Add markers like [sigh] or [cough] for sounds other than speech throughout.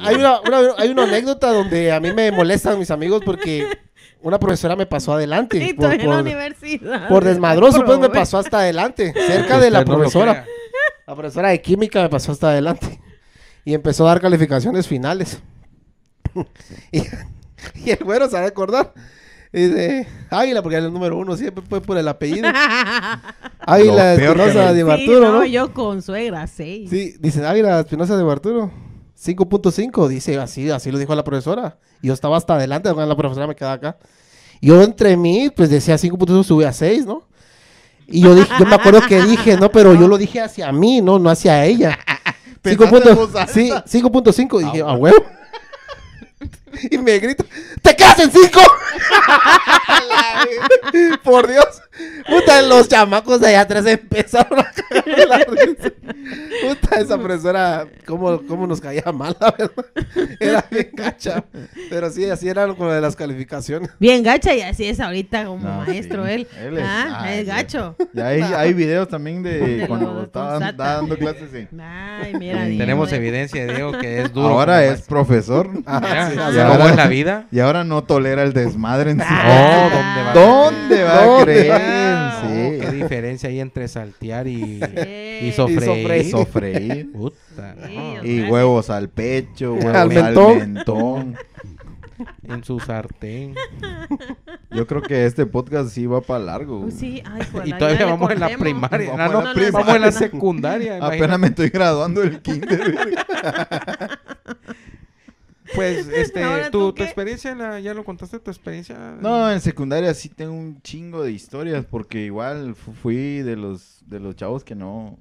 hay, una, anécdota donde a mí me molestan mis amigos porque una profesora me pasó adelante. por, desmadroso, pues me pasó hasta adelante, cerca de la profesora. La profesora de química me pasó hasta adelante. Y empezó a dar calificaciones finales. [laughs] y, el güero se va a acordar. Dice, Águila, porque era el número uno siempre fue por el apellido. [laughs] Águila Espinosa de Barturo, yo con suegra, sí. Sí, dice Águila Espinosa de Barturo. 5.5, dice así, así lo dijo la profesora. Yo estaba hasta adelante la profesora me quedaba acá. Yo entre mí, pues decía 5.5, subí a 6, ¿no? Y yo, dije, me acuerdo que dije, ¿no? Pero yo lo dije hacia mí, ¿no? No hacia ella. 5.5, [laughs] sí, 5.5, ah, dije, a ah, huevo. [laughs] [laughs] Y me grita, ¡te quedas en cinco! [laughs] Por Dios. Puta, los chamacos de allá atrás empezaron a la Puta, esa profesora, cómo, cómo nos caía mal, la verdad. Era bien gacha. Pero sí, así era como lo de las calificaciones. Bien gacha y así es ahorita como maestro él. él. es, ah, ah, gacho. Y hay, hay videos también de, cuando estaban dando clases. Ay, mira, Tenemos evidencia, Diego, que es duro. Ahora es profesor. Ah, es la vida. [laughs] Y ahora no tolera el desmadre en su ¿dónde ah. va? ¿Dónde va a creer? Oh, qué diferencia hay entre saltear y, y sofreír. Y huevos al pecho, huevos al mentón. en su sartén. Yo creo que este podcast sí va para largo. Pues [laughs] y todavía vamos en la primaria. Vamos, vamos en la secundaria. Apenas me estoy graduando del kinder. [laughs] pues, [laughs] este, tu, experiencia, ya lo contaste, tu experiencia. No, en secundaria sí tengo un chingo de historias, porque igual fui de los, de los chavos que no.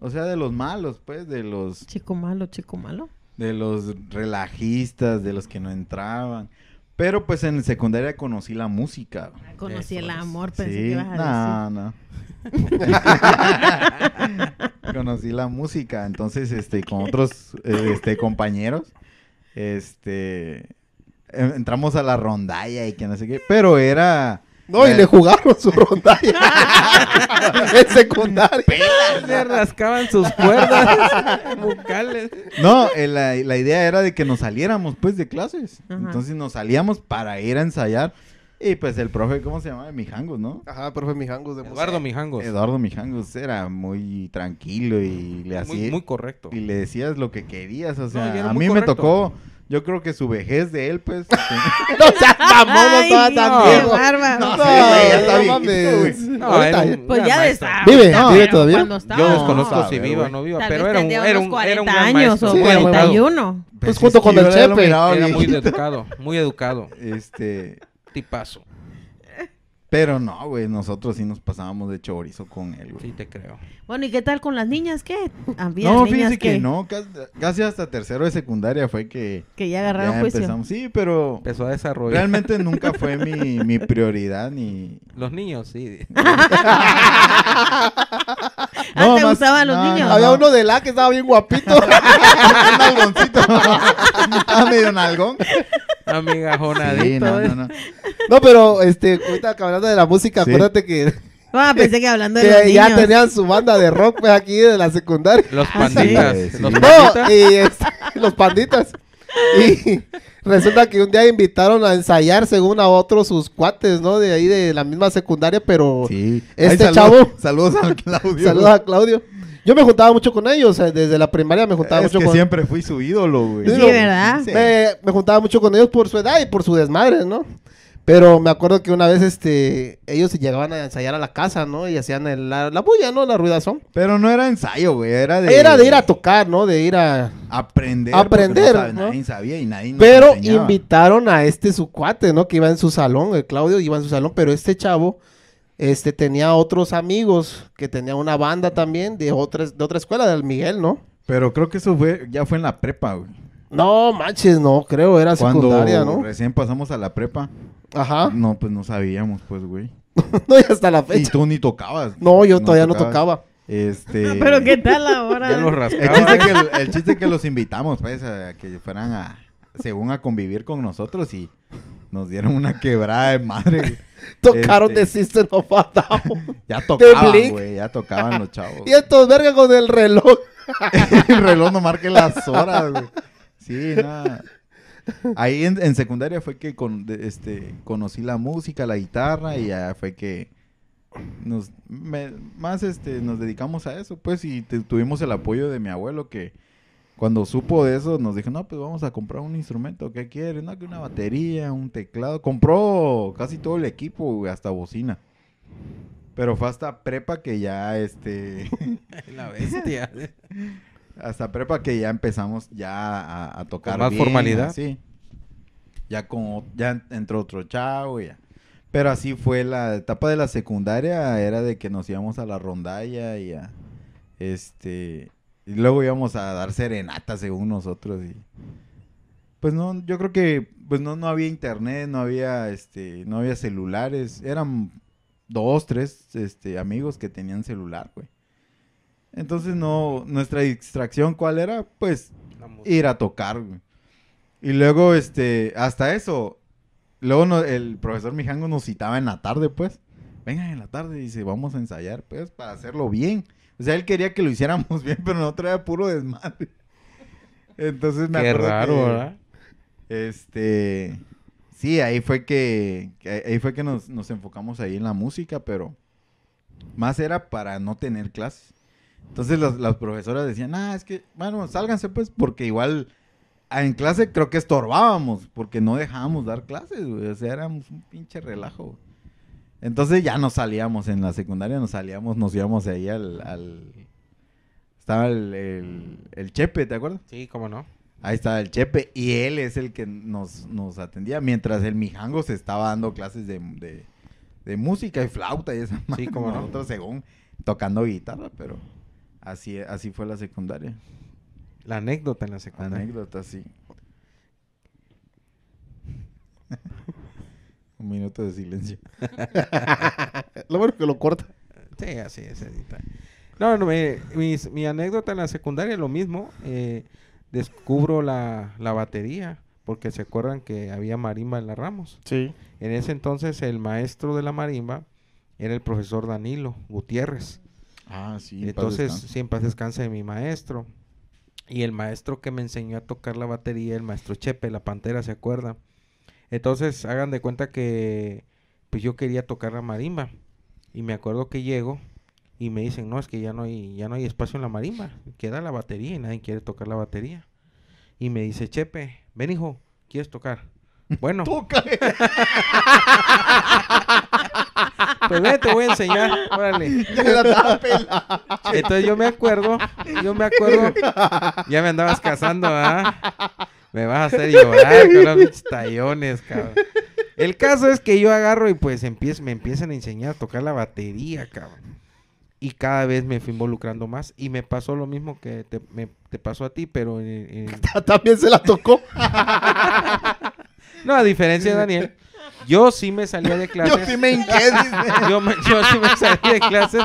O sea, de los malos, pues, de los. Chico malo, chico malo. De los relajistas, de los que no entraban. Pero pues en secundaria conocí la música. Conocí el amor, pensé que ibas a decir. No, no. [laughs] [laughs] conocí la música, entonces este con otros eh, este compañeros este. Entramos a la rondalla y que no sé qué. Pero era. No, y le jugaron su rondalla. [laughs] en secundaria. Le rascaban sus cuerdas [laughs] No, eh, la, idea era de que nos saliéramos, pues, de clases. Entonces nos salíamos para ir a ensayar. Y pues el profe, ¿cómo se llamaba? Mijangos, ¿no? Ajá, profe Mijangos de Eduardo Mijangos. Eduardo Mijangos era muy tranquilo y le hacía. Muy, muy, correcto. Y le decías lo que querías, o sea, a mí me tocó. Yo creo que su vejez de él, pues. [laughs] Este, [laughs] no sea, mamón, no estaba tan viejo. No, no, está no, Pues ya de Vive, vive todavía. Yo desconozco si ah, viva o no viva, pero era un, era un, era un años o 41. Pues junto con el chefe. Era muy educado, muy educado. Este y paso. Pero no, güey, nosotros sí nos pasábamos de chorizo con él, güey. Sí, te creo. Bueno, ¿y qué tal con las niñas? ¿Qué? Ah, no, niñas fíjense que... no, casi, hasta tercero de secundaria fue que... Que ya agarraron juicio. Empezamos. Sí, pero... Empezó a desarrollar. Realmente nunca fue mi, [laughs] mi prioridad ni... Los niños, sí. no, [laughs] ¿Ah, te gustaban los niños? había uno de la que estaba bien guapito. [laughs] un nalgoncito. estaba medio nalgón. Amiga Sí, no, no, [laughs] no. pero, este, ahorita hablando de la música, acuérdate que... Ah, [laughs] pensé que hablando de que ya tenían su banda de rock pues, aquí de la secundaria. Los ah, panditas. Los panditas. No, y este, [laughs] los panditas. Y resulta que un día invitaron a ensayar según a otros sus cuates, ¿no? De ahí de la misma secundaria, pero este chavo. Saludos a Claudio. Saludos a Claudio. Yo me juntaba mucho con ellos, desde la primaria me juntaba es mucho que siempre fui su ídolo, güey. Sí, ¿verdad? Me, juntaba mucho con ellos por su edad y por su desmadre, ¿no? Pero me acuerdo que una vez, este, ellos llegaban a ensayar a la casa, ¿no? Y hacían la, bulla, ¿no? La ruidazón. Pero no era ensayo, güey, era de... Era de ir a tocar, ¿no? De ir a... Aprender. Aprender, no Nadie sabía y nadie Pero invitaron a este su cuate, ¿no? Que iba en su salón, el Claudio iba en su salón, pero este chavo este, tenía otros amigos que tenía una banda también de otra, de otra escuela, del Miguel, ¿no? Pero creo que eso fue, ya fue en la prepa, güey. No, manches, no, creo, era secundaria, ¿no? Recién pasamos a la prepa. Ajá. No, pues no sabíamos, pues, güey. [laughs] no, ya hasta la fecha. Y tú ni tocabas. No, yo todavía no tocaba. Este. [laughs] Pero qué tal ahora. ya los El chiste, que, que los invitamos, pues, a que fueran a, según a convivir con nosotros y nos dieron una quebrada de madre. Tocaron este. de System of a [laughs] ya tocaban, güey. Ya tocaban los chavos. y estos verga con el reloj. [laughs] el reloj no marque las horas, güey. Sí, nada. Ahí en, secundaria fue que con, este, conocí la música, la guitarra y ya fue que más este, nos dedicamos a eso, pues, y tuvimos el apoyo de mi abuelo que cuando supo de eso, nos dijo, no, pues vamos a comprar un instrumento, ¿qué quieres? No, que una batería, un teclado. Compró casi todo el equipo, hasta bocina. Pero fue hasta prepa que ya, este... [laughs] La bestia. [laughs] hasta prepa que ya empezamos ya a, tocar. más formalidad. Sí. Ya, con, ya entró otro chavo, ya. Pero así fue la etapa de la secundaria, era de que nos íbamos a la rondalla y a, este, y luego íbamos a dar serenata según nosotros y pues no, yo creo que pues no, no había internet, no había este, no había celulares, eran dos, tres este, amigos que tenían celular, güey. Entonces no, nuestra distracción cuál era, pues ir a tocar, güey. Y luego, este, hasta eso, luego el profesor Mijango nos citaba en la tarde, pues. Vengan en la tarde, dice, vamos a ensayar, pues, para hacerlo bien. O sea, él quería que lo hiciéramos [laughs] bien, pero no traía puro desmadre. Entonces me Qué acuerdo raro, ¿verdad? Este... Sí, ahí fue que... ahí fue que nos, nos, enfocamos ahí en la música, pero... Más era para no tener clases. Entonces las, profesoras decían, ah, es que... Bueno, sálganse pues, porque igual ah, en clase creo que estorbábamos, porque no dejábamos dar clases, güey. O sea, éramos un pinche relajo. Entonces ya nos salíamos en la secundaria, nos salíamos, nos íbamos ahí al. Estaba mm. el, Chepe, ¿te acuerdas? Sí, cómo no. Ahí estaba el Chepe y él es el que nos, atendía mientras el Mijango se estaba dando clases de, música y flauta y esa Sí, como nosotros, según tocando guitarra, pero así, así fue la secundaria. La anécdota en la secundaria. La anécdota, sí. [laughs] minuto de silencio. [laughs] lo bueno que lo corta. Sí, así es, No, mi, anécdota en la secundaria lo mismo. Eh, descubro la, batería, porque se acuerdan que había marimba en la Ramos. Sí. En ese entonces el maestro de la marimba era el profesor Danilo Gutiérrez. Ah, sí. Entonces, siempre descansa de mi maestro. Y el maestro que me enseñó a tocar la batería, el maestro Chepe, la pantera, ¿se acuerdan? Entonces, hagan de cuenta que pues yo quería tocar la marimba. Y me acuerdo que llego y me dicen, no, es que ya no hay, ya no hay espacio en la marimba, queda la batería y nadie quiere tocar la batería. Y me dice, Chepe, ven hijo, ¿quieres tocar? [laughs] Bueno. ¡Toca! [laughs] pues ve, te voy a enseñar, órale. Entonces yo me acuerdo, yo me acuerdo, ya me andabas casando, ¿ah? Me vas a hacer llorar con los tallones, cabrón. El caso es que yo agarro y pues me empiezan a enseñar a tocar la batería, cabrón. Y cada vez me fui involucrando más. Y me pasó lo mismo que te, pasó a ti, pero... [laughs] También se la tocó. [laughs] no, a diferencia de Daniel. Yo sí me salía de [laughs] clases. yo sí me me de clases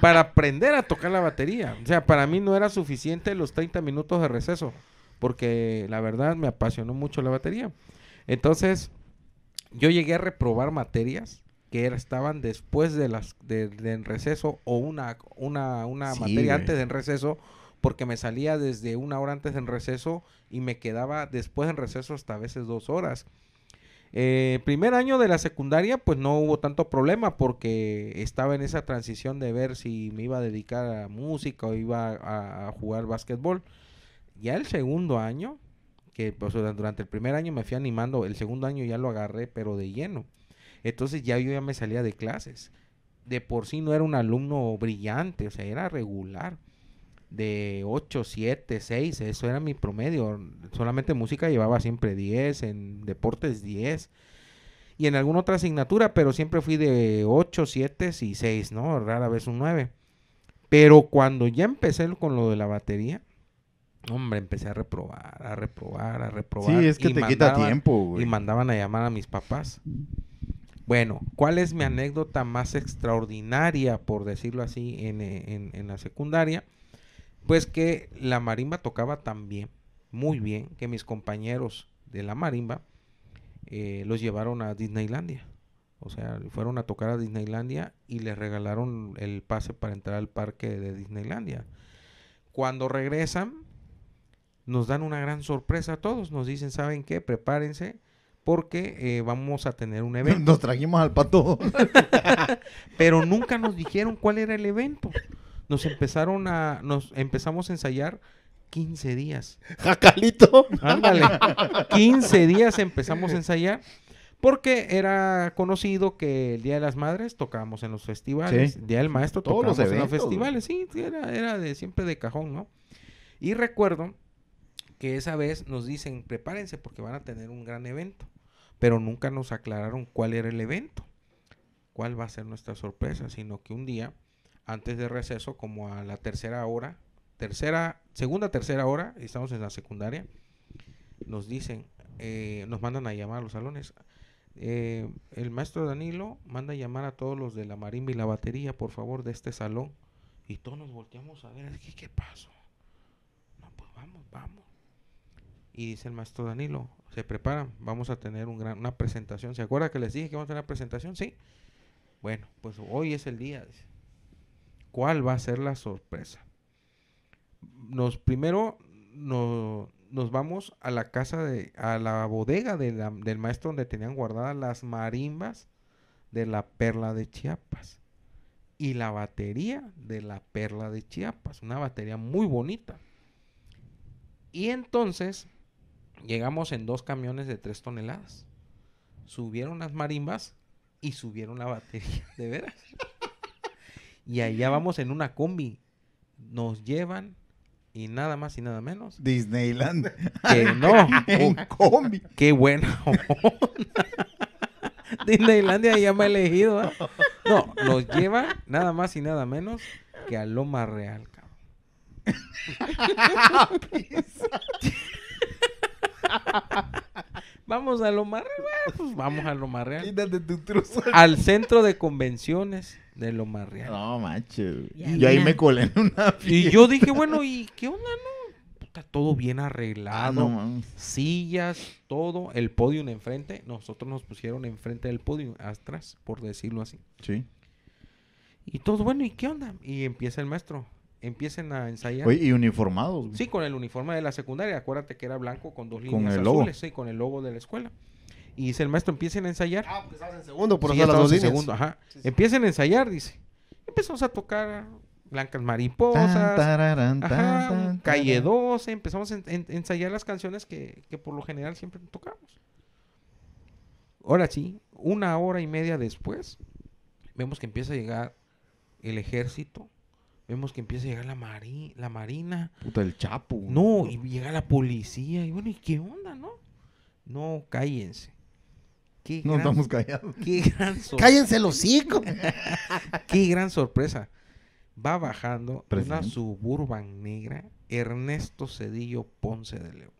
para aprender a tocar la batería. O sea, para mí no era suficiente los 30 minutos de receso porque la verdad me apasionó mucho la batería. Entonces, yo llegué a reprobar materias que estaban después de las del receso o una, una, una materia antes del receso porque me salía desde una hora antes en receso y me quedaba después en receso hasta a veces dos horas. Eh, primer año de la secundaria, pues no hubo tanto problema porque estaba en esa transición de ver si me iba a dedicar a música o iba a, a jugar básquetbol. Ya el segundo año, que durante el primer año me fui animando, el segundo año ya lo agarré, pero de lleno. Entonces ya yo ya me salía de clases. De por sí no era un alumno brillante, o sea, era regular. De 8, 7, 6, eso era mi promedio. Solamente música llevaba siempre 10, en deportes 10 y en alguna otra asignatura, pero siempre fui de 8, 7 y 6, ¿no? Rara vez un 9. Pero cuando ya empecé con lo de la batería, Hombre, empecé a reprobar, a reprobar, a reprobar. Sí, es que te quita tiempo, güey. Y mandaban a llamar a mis papás. Bueno, ¿cuál es mi anécdota más extraordinaria, por decirlo así, en, la secundaria? Pues que la marimba tocaba tan bien, muy bien, que mis compañeros de la marimba eh, los llevaron a Disneylandia. O sea, fueron a tocar a Disneylandia y les regalaron el pase para entrar al parque de Disneylandia. Cuando regresan, nos dan una gran sorpresa a todos. Nos dicen, ¿saben qué? Prepárense porque eh, vamos a tener un evento. [laughs] Nos trajimos al pato. [laughs] Pero nunca nos dijeron cuál era el evento. Nos empezaron a, nos empezamos a ensayar 15 días. Jacalito. Ándale. 15 [laughs] días empezamos a ensayar. Porque era conocido que el Día de las Madres tocábamos en los festivales, sí. Día del Maestro tocábamos en los festivales, sí, era, era de siempre de cajón, ¿no? Y recuerdo que esa vez nos dicen, prepárense porque van a tener un gran evento, pero nunca nos aclararon cuál era el evento, cuál va a ser nuestra sorpresa, sino que un día, antes de receso, como a la tercera hora, tercera, segunda, tercera hora, estamos en la secundaria, nos dicen, eh, nos mandan a llamar a los salones. Eh, el maestro Danilo manda a llamar a todos los de la marimba y la batería, por favor, de este salón. Y todos nos volteamos a ver, ¿qué, qué pasó? No, pues vamos, vamos. Y dice el maestro Danilo, se preparan, vamos a tener un gran, una presentación. ¿Se acuerda que les dije que vamos a tener una presentación? Sí. Bueno, pues hoy es el día. ¿Cuál va a ser la sorpresa? Nos primero nos vamos a la casa de, a la bodega del maestro donde tenían guardadas las marimbas de la perla de Chiapas y la batería de la perla de Chiapas, una batería muy bonita. Y entonces Llegamos en dos camiones de tres toneladas. Subieron las marimbas y subieron la batería, [laughs] de veras. y allá vamos en una combi. Nos llevan y nada más y nada menos. Disneyland. Que [laughs] no. Un oh, combi. Qué bueno [laughs] Disneylandia ya me ha elegido. ¿eh? No, nos lleva nada más y nada menos que a Loma Real, cabrón. [laughs] vamos a lo más pues real. vamos a lo más real. Al centro de convenciones de lo más real. No, macho. Y, ahí me colé en una fiesta. Y yo dije, bueno, ¿y [laughs] qué onda, no? Está todo bien arreglado. Ah, sillas, todo. El podio enfrente. Nosotros nos pusieron enfrente del podio, atrás, por decirlo así. Sí. Y todo, bueno, ¿y qué onda? Y empieza el maestro empiecen a ensayar. Oye, y uniformados. Sí, con el uniforme de la secundaria. Acuérdate que era blanco con dos líneas con azules, sí, con el logo de la escuela. Y dice el maestro, empiecen a ensayar. Ah, porque estabas en segundo, por eso las dos líneas. segundo, ajá. Empiecen a ensayar, dice. Empezamos a tocar Blancas Mariposas, tan, Calle 12, empezamos a ensayar las canciones que, que por lo general siempre tocamos. Ahora sí, una hora y media después, vemos que empieza a llegar el ejército Vemos que empieza a llegar la, la marina. Puta, el chapo. No, y llega la policía. Y bueno, ¿y qué onda, no? No, cállense. no estamos callados. Qué gran Cállense los [laughs] hijos! qué gran sorpresa. Va bajando una suburban negra Ernesto Cedillo Ponce de León.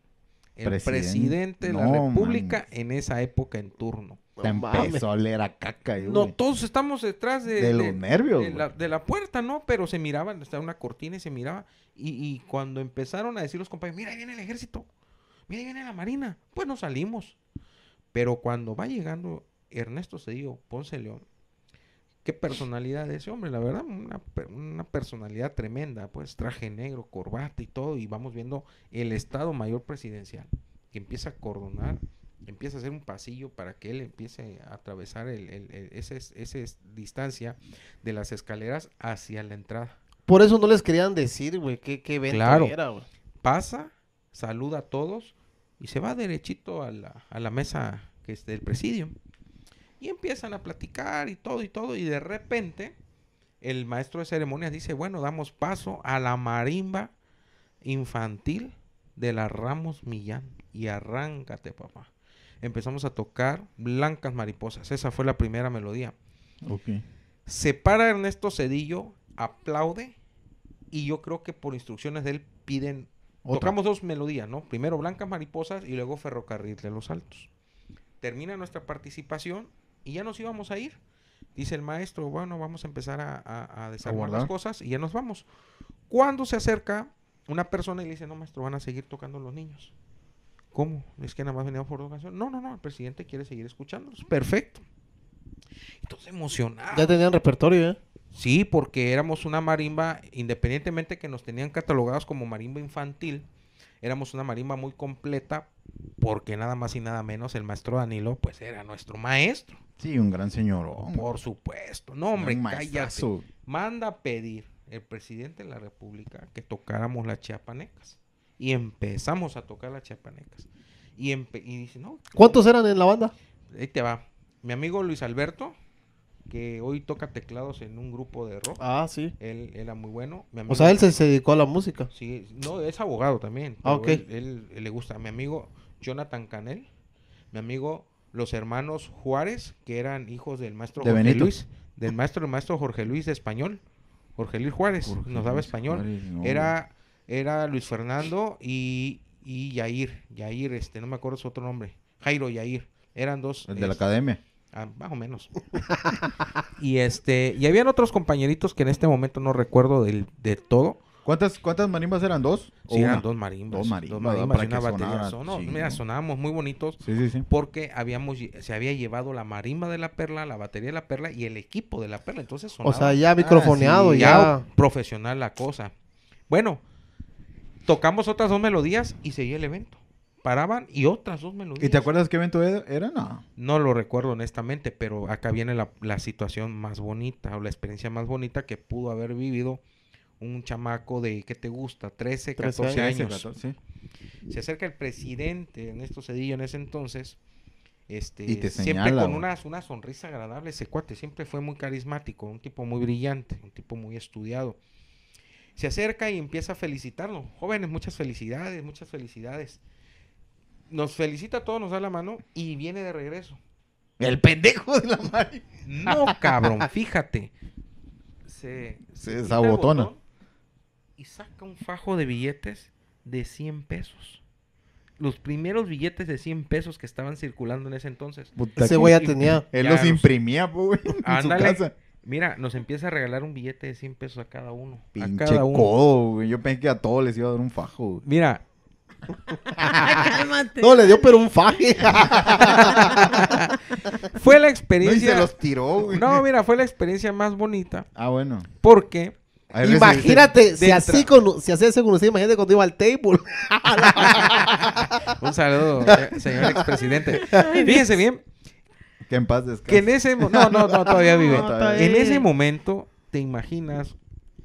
El presidente, de la República en esa época en turno. No, empezó a a caca. no, todos estamos detrás de... los nervios, de la, puerta, ¿no? Pero se miraban, estaba una cortina y se miraba. Y, cuando empezaron a decir los compañeros, mira, ahí viene el ejército. Mira, viene la marina. Pues no salimos. Pero cuando va llegando Ernesto Cedillo Ponce León, qué personalidad de ese hombre, la verdad, una, una, personalidad tremenda, pues traje negro, corbata y todo, y vamos viendo el Estado Mayor Presidencial, que empieza a cordonar empieza a hacer un pasillo para que él empiece a atravesar esa distancia de las escaleras hacia la entrada. Por eso no les querían decir, güey, qué, qué evento Pasa, saluda a todos y se va derechito a la, a la mesa que es del presidio. Y empiezan a platicar y todo y todo. Y de repente, el maestro de ceremonias dice, bueno, damos paso a la marimba infantil de la Ramos Millán. Y arráncate, papá empezamos a tocar Blancas Mariposas. Esa fue la primera melodía. Okay. Se para Ernesto Cedillo, aplaude y yo creo que por instrucciones de él piden... ¿Otra? Tocamos dos melodías, ¿no? Primero Blancas Mariposas y luego Ferrocarril de los Altos. Termina nuestra participación y ya nos íbamos a ir. Dice el maestro, bueno, vamos a empezar a, a, las cosas y ya nos vamos. Cuando se acerca una persona y le dice, no, maestro, van a seguir tocando los niños. ¿Cómo? Es que nada más veníamos por educación. No, no, no, el presidente quiere seguir escuchándonos. Perfecto. Entonces emocionado. Ya tenían repertorio, ¿eh? Sí, porque éramos una marimba, independientemente que nos tenían catalogados como marimba infantil, éramos una marimba muy completa, porque nada más y nada menos el maestro Danilo, pues era nuestro maestro. Sí, un gran señor. Por supuesto. No, hombre, cállate. Manda a pedir el presidente de la República que tocáramos las chiapanecas y empezamos a tocar las chapanecas. Y, y dice, no. ¿Cuántos eran en la banda? Ahí te va. Mi amigo Luis Alberto, que hoy toca teclados en un grupo de rock. Ah, sí. Él era muy bueno. o sea, él se, dedicó a la música. Sí, no, es abogado también. Ah, ok. Él, le gusta. Mi amigo Jonathan Canel, mi amigo los hermanos Juárez, que eran hijos del maestro de Jorge Luis, del maestro, el maestro Jorge Luis de español. Jorge Luis Juárez, nos daba español. era era Luis Fernando y, y Yair, Yair, este, no me acuerdo su otro nombre, Jairo Yair, eran dos. El de la este, academia. Ah, más o menos. [laughs] y este, y habían otros compañeritos que en este momento no recuerdo del, de todo. ¿Cuántas, ¿Cuántas marimbas eran? ¿Dos? Sí, eran dos marimbas. Dos marimbas, mira, sonábamos muy bonitos. Sí, sí, sí. Porque habíamos, se había llevado la marimba de la perla, la batería de la perla y el equipo de la perla. Entonces O sea, ya microfoneado, ya. Profesional la cosa. Bueno, Tocamos otras dos melodías y seguía el evento. Paraban y otras dos melodías. ¿Y te acuerdas qué evento era? No, lo recuerdo honestamente, pero acá viene la, situación más bonita o la experiencia más bonita que pudo haber vivido un chamaco de, ¿qué te gusta? 13, 14 años. Se acerca el presidente Ernesto Cedillo en ese entonces. Este, siempre con una, una sonrisa agradable ese cuate, siempre fue muy carismático, un tipo muy brillante, un tipo muy estudiado se acerca y empieza a felicitarlo. Jóvenes, muchas felicidades, muchas felicidades. Nos felicita a todos, nos da la mano y viene de regreso. El pendejo de la madre. No, cabrón, fíjate. Se, se desabotona. Y saca un fajo de billetes de 100 pesos. Los primeros billetes de 100 pesos que estaban circulando en ese entonces. ese güey ya tenía. Él los imprimía, güey. En su casa. Mira, nos empieza a regalar un billete de 100 pesos a cada uno. Pinche a cada uno. codo, güey. Yo pensé que a todos les iba a dar un fajo. Güey. Mira. [laughs] no, le dio pero un faje. [laughs] fue la experiencia. No, se los tiró, No, mira, fue la experiencia más bonita. Ah, bueno. Porque qué? imagínate, si así, con, si así se conocía, imagínate cuando iba al table. [laughs] Un saludo, eh, señor expresidente. Fíjense bien, que en paz descanse. Que en ese... No, no, no, todavía vive. [laughs] En ese momento, ¿te imaginas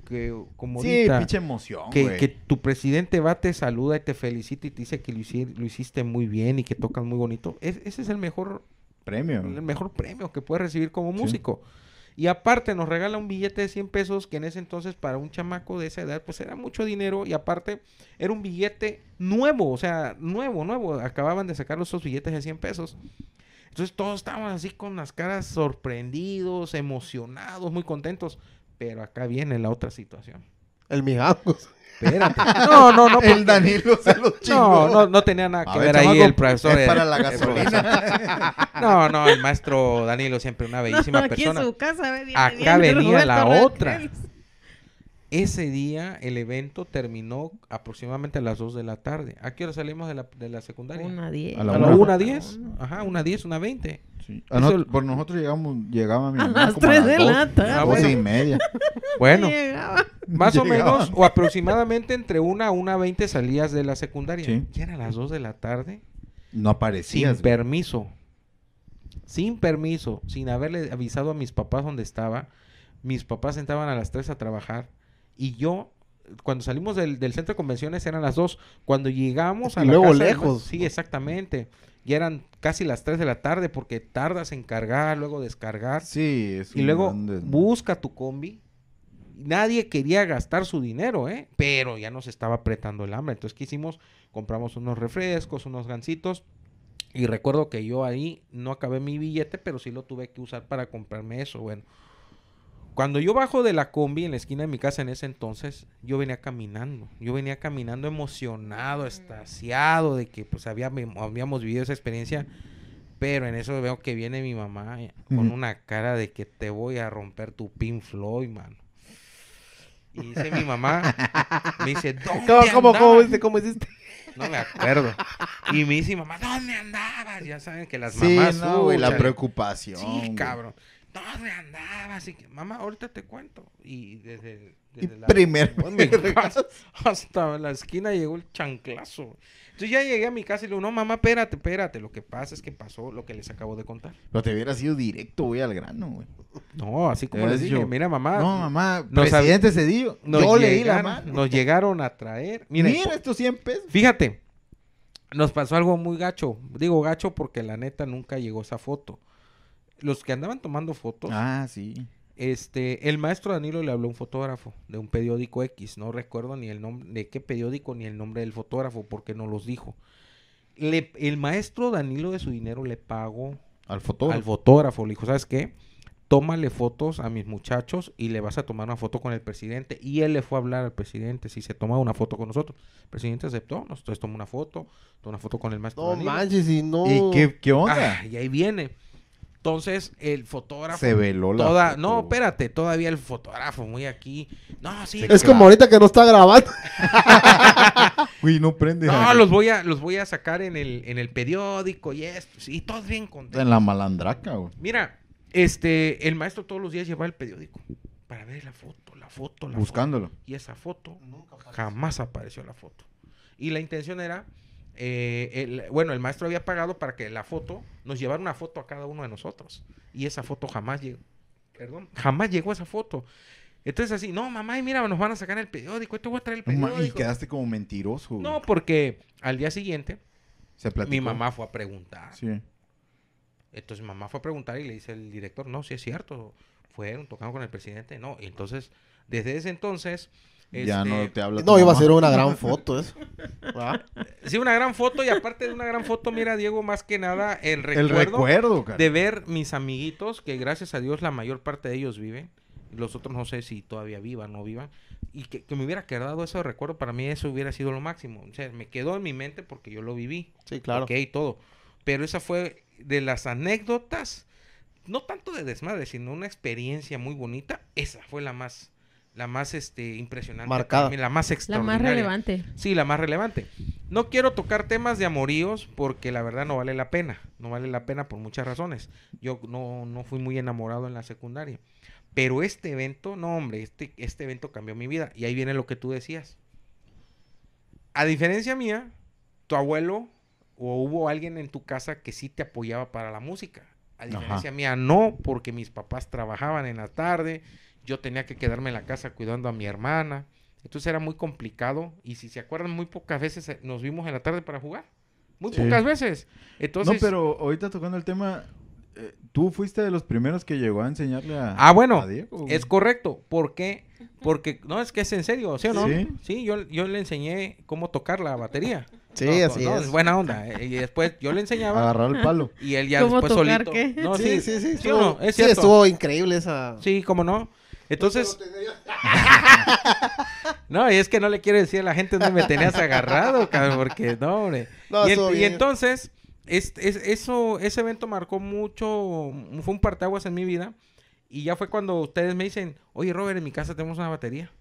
que como sí, emoción, que, tu presidente va, te saluda y te felicita y te dice que lo, hiciste muy bien y que tocas muy bonito. ese es el mejor premio. El mejor premio que puedes recibir como músico. Y aparte nos regala un billete de 100 pesos que en ese entonces para un chamaco de esa edad pues era mucho dinero y aparte era un billete nuevo, o sea, nuevo, nuevo. Acababan de sacar Los dos billetes de 100 pesos. Entonces todos estábamos así con las caras sorprendidos, emocionados, muy contentos. Pero acá viene la otra situación. El Mijangos. Espérate. [laughs] No, no, no. El Danilo se lo [laughs] chingó. No, no, no tenía nada que ver, ahí el profesor. Es para la gasolina. [laughs] no, no, el maestro Danilo siempre una bellísima Aquí persona. En su casa, Acá venía la otra. Ese día el evento terminó aproximadamente a las 2 de la tarde. ¿A qué hora salimos de la, de la secundaria? Una diez. A la 1 10. Ajá, una 10, una Sí. A por nosotros llegamos, llegaba mi a las 3 a las de la tarde. A y ah, media. [laughs] bueno, llegaba. más o menos, o aproximadamente entre 1 a 1 20 salías de la secundaria. Sí. era? ¿A las 2 de la tarde. No aparecías. Sin permiso. Sin permiso, sin haberle avisado a mis papás dónde estaba. Mis papás sentaban a las 3 a trabajar y yo cuando salimos del, centro de convenciones eran las dos. Cuando llegamos a y luego lejos. sí, exactamente. Y eran casi las 3 de la tarde porque tardas en cargar, luego descargar. Sí, es Y luego busca tu combi. Nadie quería gastar su dinero, ¿eh? Pero ya nos estaba apretando el hambre. Entonces, ¿qué hicimos? Compramos unos refrescos, unos gancitos. Y recuerdo que yo ahí no acabé mi billete, pero sí lo tuve que usar para comprarme eso. Bueno, cuando yo bajo de la combi en la esquina de mi casa en ese entonces, yo venía caminando. Yo venía caminando emocionado, mm. estaciado de que pues había, habíamos vivido esa experiencia. Pero en eso veo que viene mi mamá eh, con una cara de que te voy a romper tu pin Floyd, mano. Y dice mi mamá, me dice, [laughs] ¿dónde ¿Cómo, cómo, cómo, hiciste, ¿Cómo hiciste? No me acuerdo. Y me dice mamá, ¿dónde andabas? Ya saben que las mamás... Sí, no, güey, la preocupación. Sí, cabrón. ¿Dónde andaba, así que, mamá, ahorita te cuento. Y desde, la primer [laughs] [laughs] hasta la esquina llegó el chanclazo. Entonces ya llegué a mi casa y le digo, no, mamá, espérate, espérate. Lo que pasa es que pasó lo que les acabo de contar. No te hubiera sido directo, Voy al grano, güey. No, así como les dije, mira, mamá. No, mamá, nos presidente Cedillo. yo leí la mano. Nos llegaron a traer. Mira, mira estos 100 pesos. Fíjate, nos pasó algo muy gacho. Digo gacho porque la neta nunca llegó esa foto los que andaban tomando fotos. Ah, Este, el maestro Danilo le habló a un fotógrafo de un periódico X, no recuerdo ni el nombre de qué periódico ni el nombre del fotógrafo porque no los dijo. el maestro Danilo de su dinero le pagó al fotógrafo. Al fotógrafo le dijo, "¿Sabes qué? Tómale fotos a mis muchachos y le vas a tomar una foto con el presidente." Y él le fue a hablar al presidente si se toma una foto con nosotros. El presidente aceptó, nosotros tomó una foto, tomó una foto con el maestro Danilo. no manches, y qué, onda? Ah, y ahí viene. Entonces, el fotógrafo. Se veló la. foto. No, espérate, todavía el fotógrafo muy aquí. No, sí. Es como ahorita que no está grabando. [laughs] Uy, no prende. No, los voy, a, los voy a sacar en el, en el periódico y esto. sí, todos bien contentos. En la malandraca, güey. Mira, este, el maestro todos los días llevaba el periódico para ver la foto, la foto, la Buscándolo. Y esa foto Nunca jamás apareció la foto. Y la intención era eh, el, bueno, el maestro había pagado para que la foto, nos llevara una foto a cada uno de nosotros. Y esa foto jamás llegó. Perdón, jamás llegó esa foto. Entonces así, no, mamá, y mira, nos van a sacar el periódico, te voy a traer el periódico. Y quedaste como mentiroso. No, porque al día siguiente mi mamá fue a preguntar. Entonces mi mamá fue a preguntar y le dice el director, no, si es cierto, fueron, tocando con el presidente, no. entonces, desde ese entonces, ya este, no te hablo. No, iba a ser una gran [laughs] foto eso. ¿Ah? Sí, una gran foto y aparte de una gran foto, mira, Diego, más que nada el recuerdo, el recuerdo de ver mis amiguitos, que gracias a Dios la mayor parte de ellos viven. Los otros no sé si todavía vivan o no vivan. Y que, que, me hubiera quedado ese recuerdo, para mí eso hubiera sido lo máximo. O sea, me quedó en mi mente porque yo lo viví. Sí, claro. Ok, todo. Pero esa fue de las anécdotas, no tanto de desmadre, sino una experiencia muy bonita. Esa fue la más la más este, impresionante. Marcada. la más extraordinaria. La más relevante. Sí, la más relevante. No quiero tocar temas de amoríos porque la verdad no vale la pena. No vale la pena por muchas razones. Yo no, no fui muy enamorado en la secundaria. Pero este evento, no hombre, este, este evento cambió mi vida. Y ahí viene lo que tú decías. A diferencia mía, tu abuelo o hubo alguien en tu casa que sí te apoyaba para la música. A diferencia mía, no, porque mis papás trabajaban en la tarde yo tenía que quedarme en la casa cuidando a mi hermana. Entonces era muy complicado y si se acuerdan, muy pocas veces eh, nos vimos en la tarde para jugar. Muy pocas veces. Entonces... No, pero ahorita tocando el tema, eh, tú fuiste de los primeros que llegó a enseñarle a Ah, bueno, es correcto. ¿Por qué? Porque, no, es que es en serio, ¿sí o no? Sí, yo, yo, le enseñé cómo tocar la batería. Sí, así es. Buena onda. Eh, y después yo le enseñaba. Agarrar el palo. Y él ya después tocar solito. Qué? No, sí, sí, sí. Sí, sí, estuvo increíble esa. Sí, cómo no. Entonces. Pues [laughs] no, y es que no le quiero decir a la gente dónde me tenías agarrado, cabrón, porque no, hombre. y, entonces, es, es, eso, ese evento marcó mucho, fue un parteaguas en mi vida. Y ya fue cuando ustedes me dicen, oye, Robert, en mi casa tenemos una batería.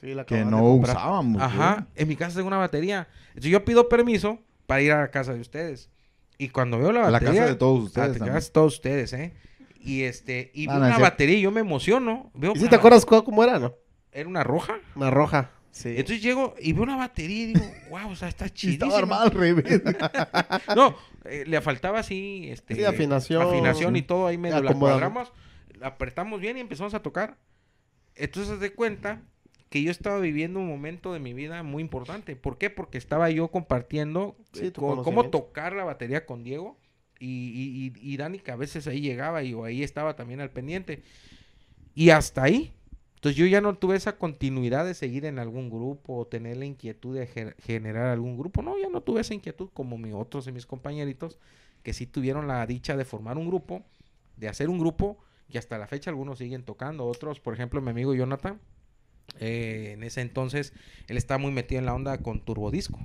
Sí, la que no usábamos. Ajá, en mi casa tengo una batería. Entonces yo pido permiso para ir a la casa de ustedes. Y cuando veo la batería... A la casa de todos ustedes. A la casa de todos ustedes, ¿eh? Y este, y vi una batería y yo me emociono. Veo ¿Y si te acuerdas cómo era, no? Era una roja. Una roja. Sí. Entonces llego y veo una batería y digo, wow, [laughs] o sea, está chidísimo. Estaba al [laughs] no, eh, le faltaba así, este... Sí, afinación. Afinación y todo, ahí medio la cuadramos, la apretamos bien y empezamos a tocar. Entonces, de cuenta que yo estaba viviendo un momento de mi vida muy importante. ¿Por qué? Porque estaba yo compartiendo eh, cómo tocar la batería con Diego y, y, Dani a veces ahí llegaba y ahí estaba también al pendiente. Y hasta ahí. Entonces yo ya no tuve esa continuidad de seguir en algún grupo o tener la inquietud de generar algún grupo. No, ya no tuve esa inquietud como mi otros y mis compañeritos que sí tuvieron la dicha de formar un grupo, de hacer un grupo y hasta la fecha algunos siguen tocando. Otros, por ejemplo, mi amigo Jonathan, eh, en ese entonces él estaba muy metido en la onda con Turbodisco.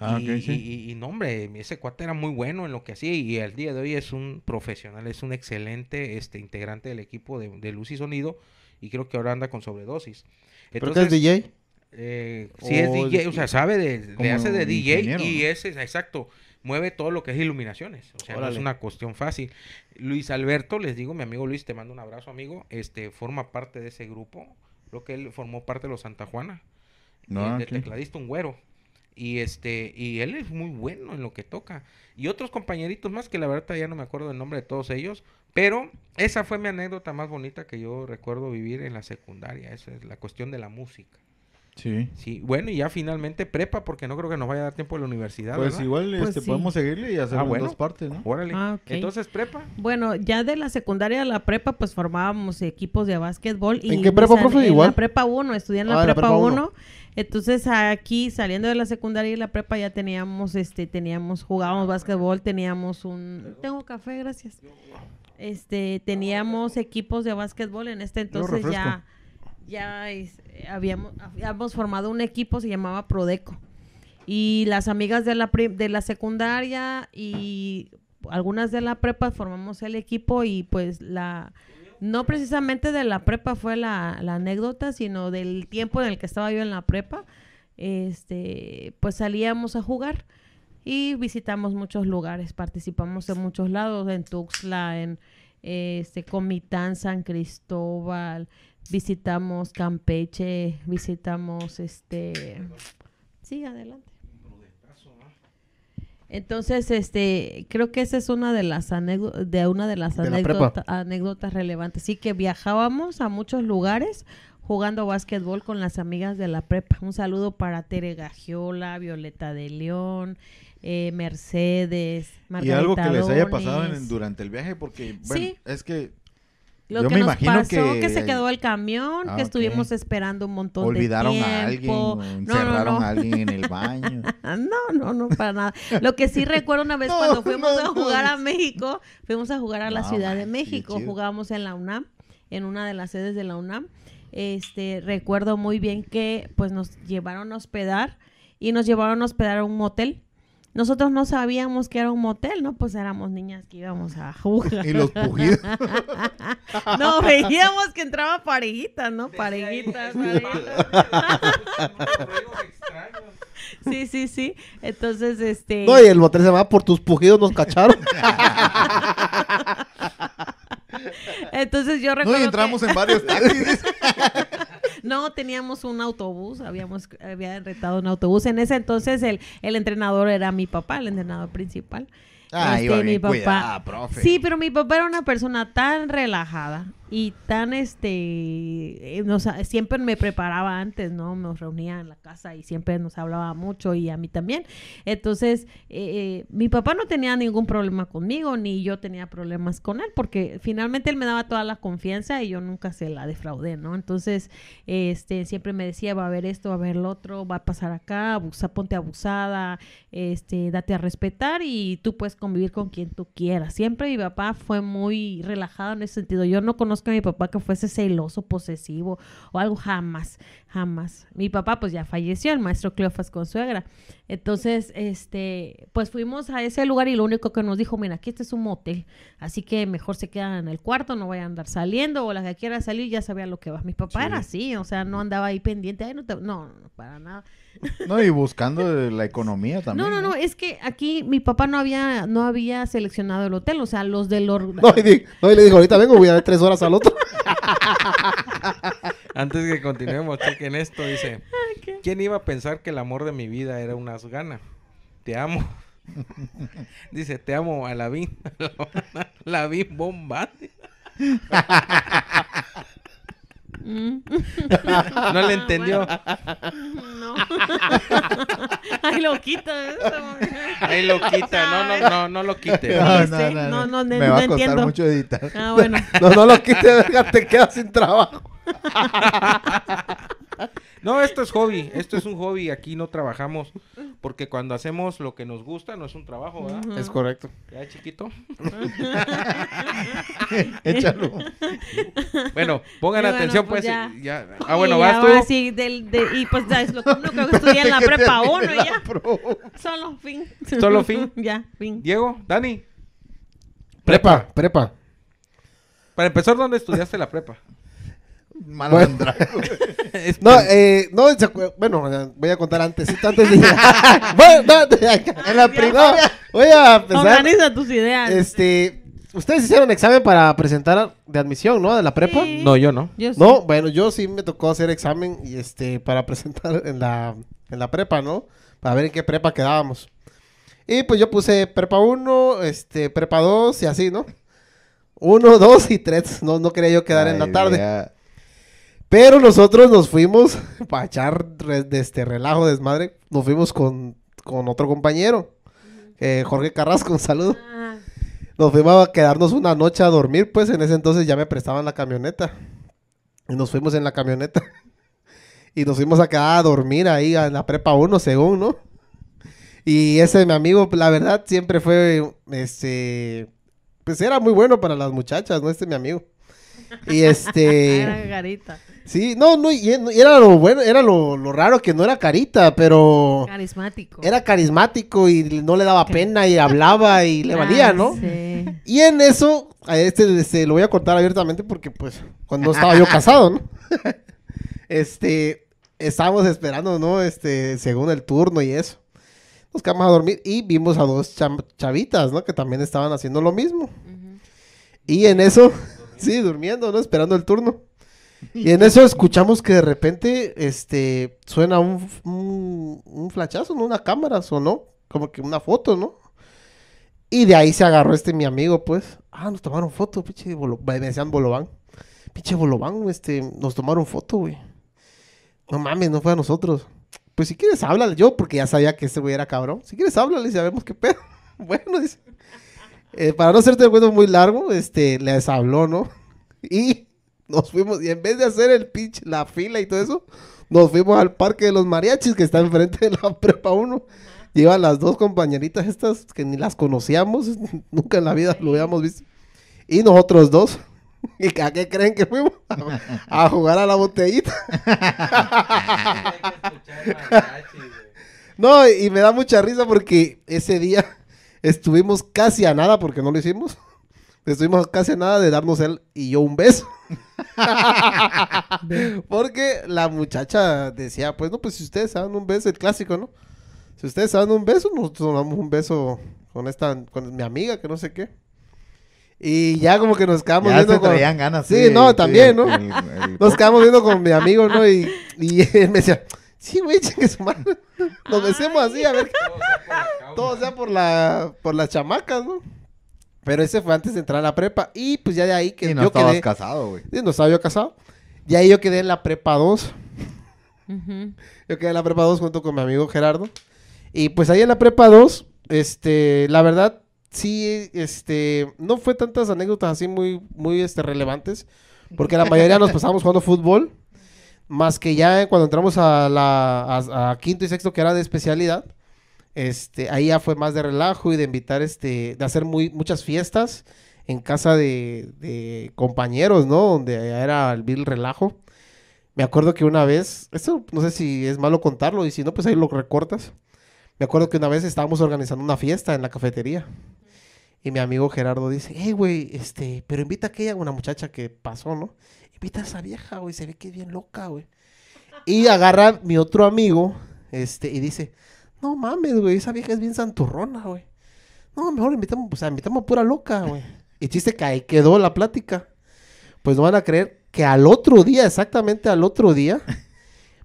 Ah, y, nombre no, hombre, ese cuate era muy bueno en lo que hacía y al día de hoy es un profesional, es un excelente este, integrante del equipo de, luz y sonido y creo que ahora anda con sobredosis. ¿Pero es DJ? Eh, sí, es DJ, o sea, sabe, le hace de DJ y es, exacto, mueve todo lo que es iluminaciones. O sea, no es una cuestión fácil. Luis Alberto, les digo, mi amigo Luis, te mando un abrazo, amigo. Este, forma parte de ese grupo. Creo que él formó parte de los Santa Juana. No, ah, el tecladista, un güero. Y este, y él es muy bueno en lo que toca. Y otros compañeritos más que la verdad ya no me acuerdo el nombre de todos ellos. Pero esa fue mi anécdota más bonita que yo recuerdo vivir en la secundaria. Esa es la cuestión de la música. Sí. sí. Bueno, y ya finalmente prepa, porque no creo que nos vaya a dar tiempo a la universidad. Pues igual pues este, podemos seguirle y hacer ah, dos partes, ¿no? Órale. Ah, entonces, prepa. Bueno, ya de la secundaria a la prepa, pues formábamos equipos de básquetbol. Y ¿En qué prepa, profe? En la prepa uno, estudié en la ah, prepa 1. Entonces aquí saliendo de la secundaria y la prepa ya teníamos, este, teníamos, jugábamos básquetbol, teníamos un, tengo café, gracias. Este, teníamos equipos de básquetbol en este entonces ya ya eh, habíamos, formado un equipo, se llamaba Prodeco. Y las amigas de la, de la secundaria y algunas de la prepa formamos el equipo y pues la... No precisamente de la prepa fue la, anécdota, sino del tiempo en el que estaba yo en la prepa. Este, pues salíamos a jugar y visitamos muchos lugares, participamos en muchos lados, en Tuxtla, en este, Comitán, San Cristóbal, visitamos Campeche, visitamos este... Sí, adelante. Entonces, este, creo que esa es una de las anécdotas, de una de las anécdotas relevantes. Sí, que viajábamos a muchos lugares jugando básquetbol con las amigas de la prepa. Un saludo para Tere Gagiola, Violeta de León, eh, Mercedes, Margarita Y algo que les haya pasado durante el viaje, porque bueno, es que lo que imagino pasó, que, se quedó el camión, ah, que estuvimos esperando un montón de tiempo. Olvidaron a alguien, encerraron a alguien en el [laughs] baño. no, no, no, para nada. Lo que sí recuerdo una vez [laughs] cuando fuimos a jugar a México, fuimos a jugar a la Ciudad de México, Jugábamos en la UNAM, en una de las sedes de la UNAM. Este, recuerdo muy bien que pues nos llevaron a hospedar y nos llevaron a hospedar a un motel nosotros no sabíamos que era un motel, ¿no? Pues éramos niñas que íbamos a jugar. [laughs] Y los pujidos. [laughs] no, veíamos que entraba parejitas, ¿no? Parejitas, [laughs] sí, sí, sí. Entonces, este. No, y el motel se va por tus pujidos nos cacharon. Entonces yo recuerdo. No, entramos en varios no, teníamos un autobús, habíamos había rentado un autobús. En ese entonces el, entrenador era mi papá, el entrenador principal. Ah, este, profe. Sí, pero mi papá era una persona tan relajada y tan este eh, siempre me preparaba antes no nos reunía en la casa y siempre nos hablaba mucho y a mí también entonces eh, eh, mi papá no tenía ningún problema conmigo ni yo tenía problemas con él porque finalmente él me daba toda la confianza y yo nunca se la defraudé no entonces este siempre me decía va a haber esto va a haber lo otro va a pasar acá ponte abusada este date a respetar y tú puedes convivir con quien tú quieras siempre mi papá fue muy relajado en ese sentido yo no conozco que mi papá que fuese celoso, posesivo o algo, jamás jamás. Mi papá pues ya falleció, el maestro Cleofas con suegra. Entonces, este, pues fuimos a ese lugar y lo único que nos dijo, mira, aquí este es un motel, así que mejor se quedan en el cuarto, no vayan a andar saliendo o la que quiera salir ya sabía lo que va. Mi papá era así, o sea, no andaba ahí pendiente, Ay, no, no, para nada. [laughs] No, y buscando la economía también. No, no, no, es que aquí mi papá no había no había seleccionado el hotel, o sea, los del... [laughs] Or... No, y, le dijo, ahorita vengo, voy a ver tres horas al otro. [laughs] Antes que continuemos, en esto. Dice, [laughs] ah, ¿quién iba a pensar que el amor de mi vida era unas ganas. Te amo. [laughs] Dice, te amo a la vi. La vi bomba. Mm. [laughs] no le ah, entendió. No. Ay, [laughs] lo quita. ¿eh? Ay, lo quita. No, no, no, no lo quite. No, no, no. no, no, no Me va a costar mucho editar. Ah, bueno. [laughs] No, no lo quite, verga, te quedas sin trabajo. No, esto es hobby, esto es un hobby, aquí no trabajamos, porque cuando hacemos lo que nos gusta no es un trabajo, ¿verdad? Es correcto. ¿Ya, chiquito? [laughs] Échalo. bueno, pongan atención, pues. pues ya. Ah, bueno, vas tú. Sí, del, de, y pues ya es lo que estudia en la [laughs] prepa uno ya. Solo fin. Solo fin. [laughs] ya, fin. Diego, Dani. Prepa, prepa. Para empezar, ¿dónde estudiaste la prepa? Malandra bueno. [laughs] no, eh, no, bueno, voy a contar antes. Antes [laughs] [laughs] bueno, no, en la primera. Voy a empezar. Organiza tus ideas. Este. Ustedes hicieron examen para presentar de admisión, ¿no? De la prepa. No, yo no. No, bueno, yo sí me tocó hacer examen y este para presentar en la, en la prepa, ¿no? Para ver en qué prepa quedábamos. Y pues yo puse prepa 1, este, prepa 2 y así, ¿no? 1, 2 y 3. No, no quería yo quedar en la tarde. Pero nosotros nos fuimos [laughs] para echar este relajo, desmadre. Nos fuimos con, otro compañero, eh, Jorge Carrasco, un saludo. Ah. Nos fuimos a quedarnos una noche a dormir, pues en ese entonces ya me prestaban la camioneta. Y nos fuimos en la camioneta. [laughs] y nos fuimos a quedar a dormir ahí en la prepa 1, según, ¿no? Y ese mi amigo, la verdad, siempre fue, este, pues era muy bueno para las muchachas, ¿no? Este mi amigo. Y este. [laughs] Era carita. Sí, no, no, y era lo bueno, era lo, raro que no era carita, pero. Carismático. Era carismático y no le daba pena y hablaba y [laughs] le valía, ¿no? Ah, sí. Y en eso, este, este, lo voy a cortar abiertamente porque, pues, cuando estaba yo casado, ¿no? [laughs] este, estábamos esperando, ¿no? Este, según el turno y eso. Nos quedamos a dormir y vimos a dos chavitas, ¿no? Que también estaban haciendo lo mismo. Y en eso. Sí, durmiendo, ¿no? Esperando el turno. Y en eso escuchamos que de repente este, suena un, un, flachazo, Una cámara ¿no? como que una foto, ¿no? Y de ahí se agarró este mi amigo, pues. Ah, nos tomaron foto, pinche bolo... Me decían Bolobán. Pinche Bolobán, este, nos tomaron foto, güey. No mames, no fue a nosotros. Pues si quieres, háblale yo, porque ya sabía que este güey era cabrón. Si quieres, háblale y sabemos qué pedo. [laughs] bueno, dice. Eh, para no hacerte el cuento muy largo, este, les habló, ¿no? [laughs] Y nos fuimos, y en vez de hacer el pitch, la fila y todo eso, nos fuimos al parque de los mariachis que está enfrente de la [laughs] prepa 1. Llevan las dos compañeritas estas que ni las conocíamos, [laughs] nunca en la vida lo habíamos visto. Y nosotros dos. ¿Y a qué creen que fuimos? A, a jugar a la botellita. no, y me da mucha risa porque ese día Estuvimos casi a nada porque no lo hicimos. [laughs] Estuvimos casi a nada de darnos él y yo un beso. [laughs] porque la muchacha decía, pues no, pues si ustedes se un beso, el clásico, ¿no? Si ustedes se un beso, nosotros damos un beso con esta, con mi amiga, que no sé qué. Y ya como que nos quedamos ya viendo. traían ganas. Sí, no, también, ¿no? Nos quedamos viendo con mi amigo, ¿no? Y, y [laughs] él me decía, Sí, güey, chingue su madre. Nos besemos así, a ver. Todo sea por la, por las chamacas, ¿no? Pero ese fue antes de entrar a la prepa. Y pues ya de ahí que y no yo estabas casado, güey. Sí, no estaba yo casado. Y ahí yo quedé en la prepa 2. Yo quedé en la prepa 2 junto con mi amigo Gerardo. Y pues ahí en la prepa 2, este, la verdad, sí, este, no fue tantas anécdotas así muy, muy, este, relevantes. Porque la mayoría nos pasábamos jugando fútbol. Más que ya eh, cuando entramos a, la, quinto y sexto, que era de especialidad, este, ahí ya fue más de relajo y de invitar, este, de hacer muy, muchas fiestas en casa de, compañeros, ¿no? Donde era el vil relajo. Me acuerdo que una vez, esto no sé si es malo contarlo y si no, pues ahí lo recortas. Me acuerdo que una vez estábamos organizando una fiesta en la cafetería. Y mi amigo Gerardo dice, hey, güey, este, pero invita a aquella, una muchacha que pasó, ¿no? a esa vieja, güey, se ve que es bien loca, güey. Y agarra mi otro amigo, este, y dice, no mames, güey, esa vieja es bien santurrona, güey. No, mejor invitamos, o sea, invitamos a pura loca, güey. Y chiste que ahí quedó la plática. Pues no van a creer que al otro día, exactamente al otro día,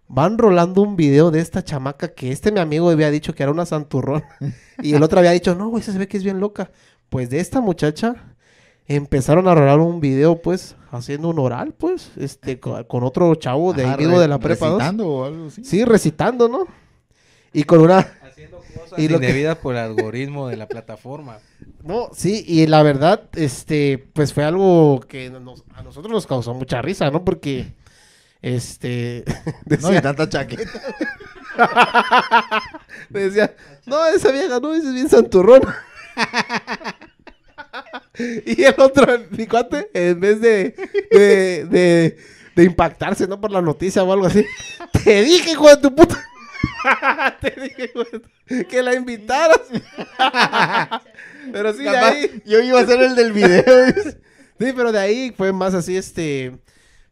van rolando un video de esta chamaca que este mi amigo había dicho que era una santurrona. Y el otro había dicho, no, güey, se ve que es bien loca. Pues de esta muchacha empezaron a rolar un video, pues, haciendo un oral, pues, este, con, otro chavo de ahí ah, de la prepa. Recitando o algo así. Sí, recitando, ¿no? Y con una... Haciendo cosas indebidas por el algoritmo de la plataforma. No, sí, y la verdad, este, pues fue algo que a nosotros nos causó mucha risa, ¿no? Porque, este... [laughs] No, y tanta chaqueta. [laughs] decía, no, esa vieja, no, esa es bien santurrona. [laughs] [laughs] Y el otro, mi en vez de, de, de, impactarse, ¿no? Por la noticia o algo así. [laughs] Te dije, hijo tu puta. [laughs] te dije, que la invitaras. pero sí, de ahí. Yo iba a ser el del video. sí, pero de ahí fue más así, este.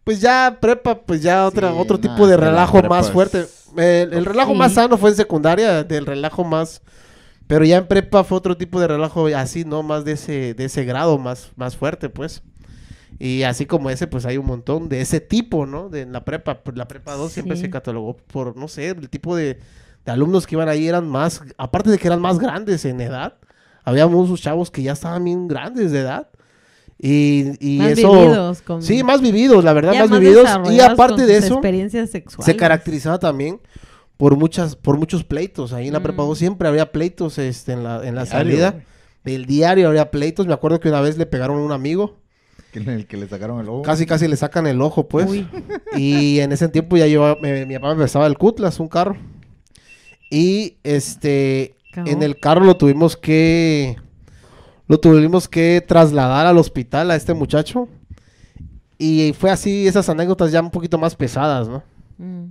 Pues ya prepa, pues ya otra, otro tipo de relajo más fuerte. El, relajo más sano fue en secundaria, del relajo más pero ya en prepa fue otro tipo de relajo así, ¿no? Más de ese, de ese grado, más, más fuerte, pues. Y así como ese, pues hay un montón de ese tipo, ¿no? De en la prepa, pues, la prepa 2 siempre se catalogó por, no sé, el tipo de, de, alumnos que iban ahí eran más, aparte de que eran más grandes en edad, había muchos chavos que ya estaban bien grandes de edad. Y, y más eso. Vividos Sí, más vividos, la verdad, más, vividos. Y aparte de eso, se caracterizaba también por muchas, por muchos pleitos. Ahí en la mm. siempre había pleitos este, en la, en la salida. Del diario había pleitos. Me acuerdo que una vez le pegaron a un amigo. En el que le sacaron el ojo. Casi, casi le sacan el ojo, pues. Y en ese tiempo ya yo, mi, papá me besaba el cutlas... un carro. Y este, en el carro lo tuvimos que, lo tuvimos que trasladar al hospital a este muchacho. Y fue así esas anécdotas ya un poquito más pesadas, ¿no? Mm.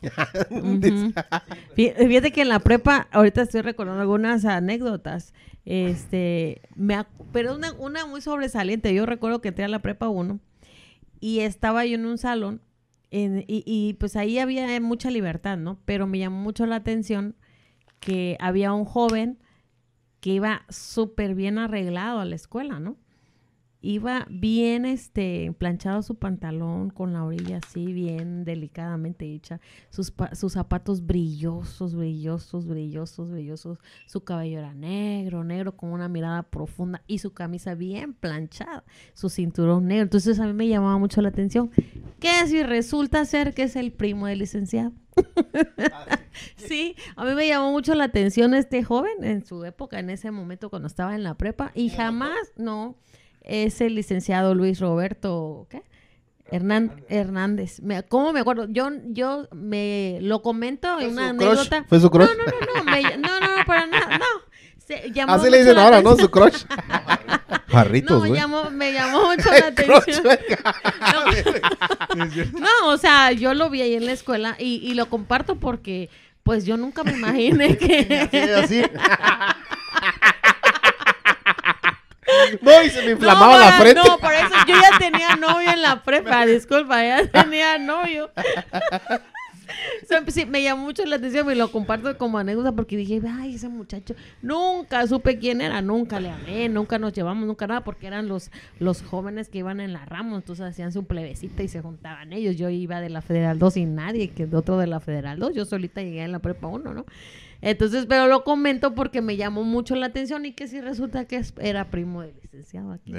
[laughs] Fíjate que en la prepa, ahorita estoy recordando algunas anécdotas. Este, me, pero una, muy sobresaliente. Yo recuerdo que entré a la prepa 1 y estaba yo en un salón y, y pues ahí había mucha libertad, ¿no? Pero me llamó mucho la atención que había un joven que iba súper bien arreglado a la escuela, ¿no? iba bien este planchado su pantalón con la orilla así bien delicadamente hecha sus, zapatos brillosos brillosos brillosos brillosos su cabello era negro negro con una mirada profunda y su camisa bien planchada su cinturón negro entonces a mí me llamaba mucho la atención ¿Qué si resulta ser que es el primo del licenciado [laughs] sí, a mí me llamó mucho la atención este joven en su época, en ese momento cuando estaba en la prepa, y jamás, no, es el licenciado Luis Roberto, ¿qué? Hernández. ¿Cómo me acuerdo? Yo, yo me lo comento en una anécdota. ¿Fue su crush? No, no, no, no, no, no, para nada, no. Así le dicen ahora, ¿no? Su crush. Jarritos, [laughs] no, me llamó [laughs] mucho la atención. [laughs] no, o sea, yo lo vi ahí en la escuela y, y lo comparto porque pues yo nunca me imaginé que... No, y se me inflamaba la frente. No, por eso yo ya tenía novio en la prepa, [laughs] disculpa, ya tenía novio. me llamó mucho la atención y lo comparto como anécdota porque dije, ay, ese muchacho, nunca supe quién era, nunca le amé, nunca nos llevamos, nunca nada, porque eran los, los jóvenes que iban en la Ramos, entonces hacían su plebecita y se juntaban ellos. Yo iba de la Federal 2 y nadie, que de otro de la Federal 2, yo solita llegué en la prepa uno, ¿no? Entonces, pero lo comento porque me llamó mucho la atención y que si resulta que era primo del licenciado aquí.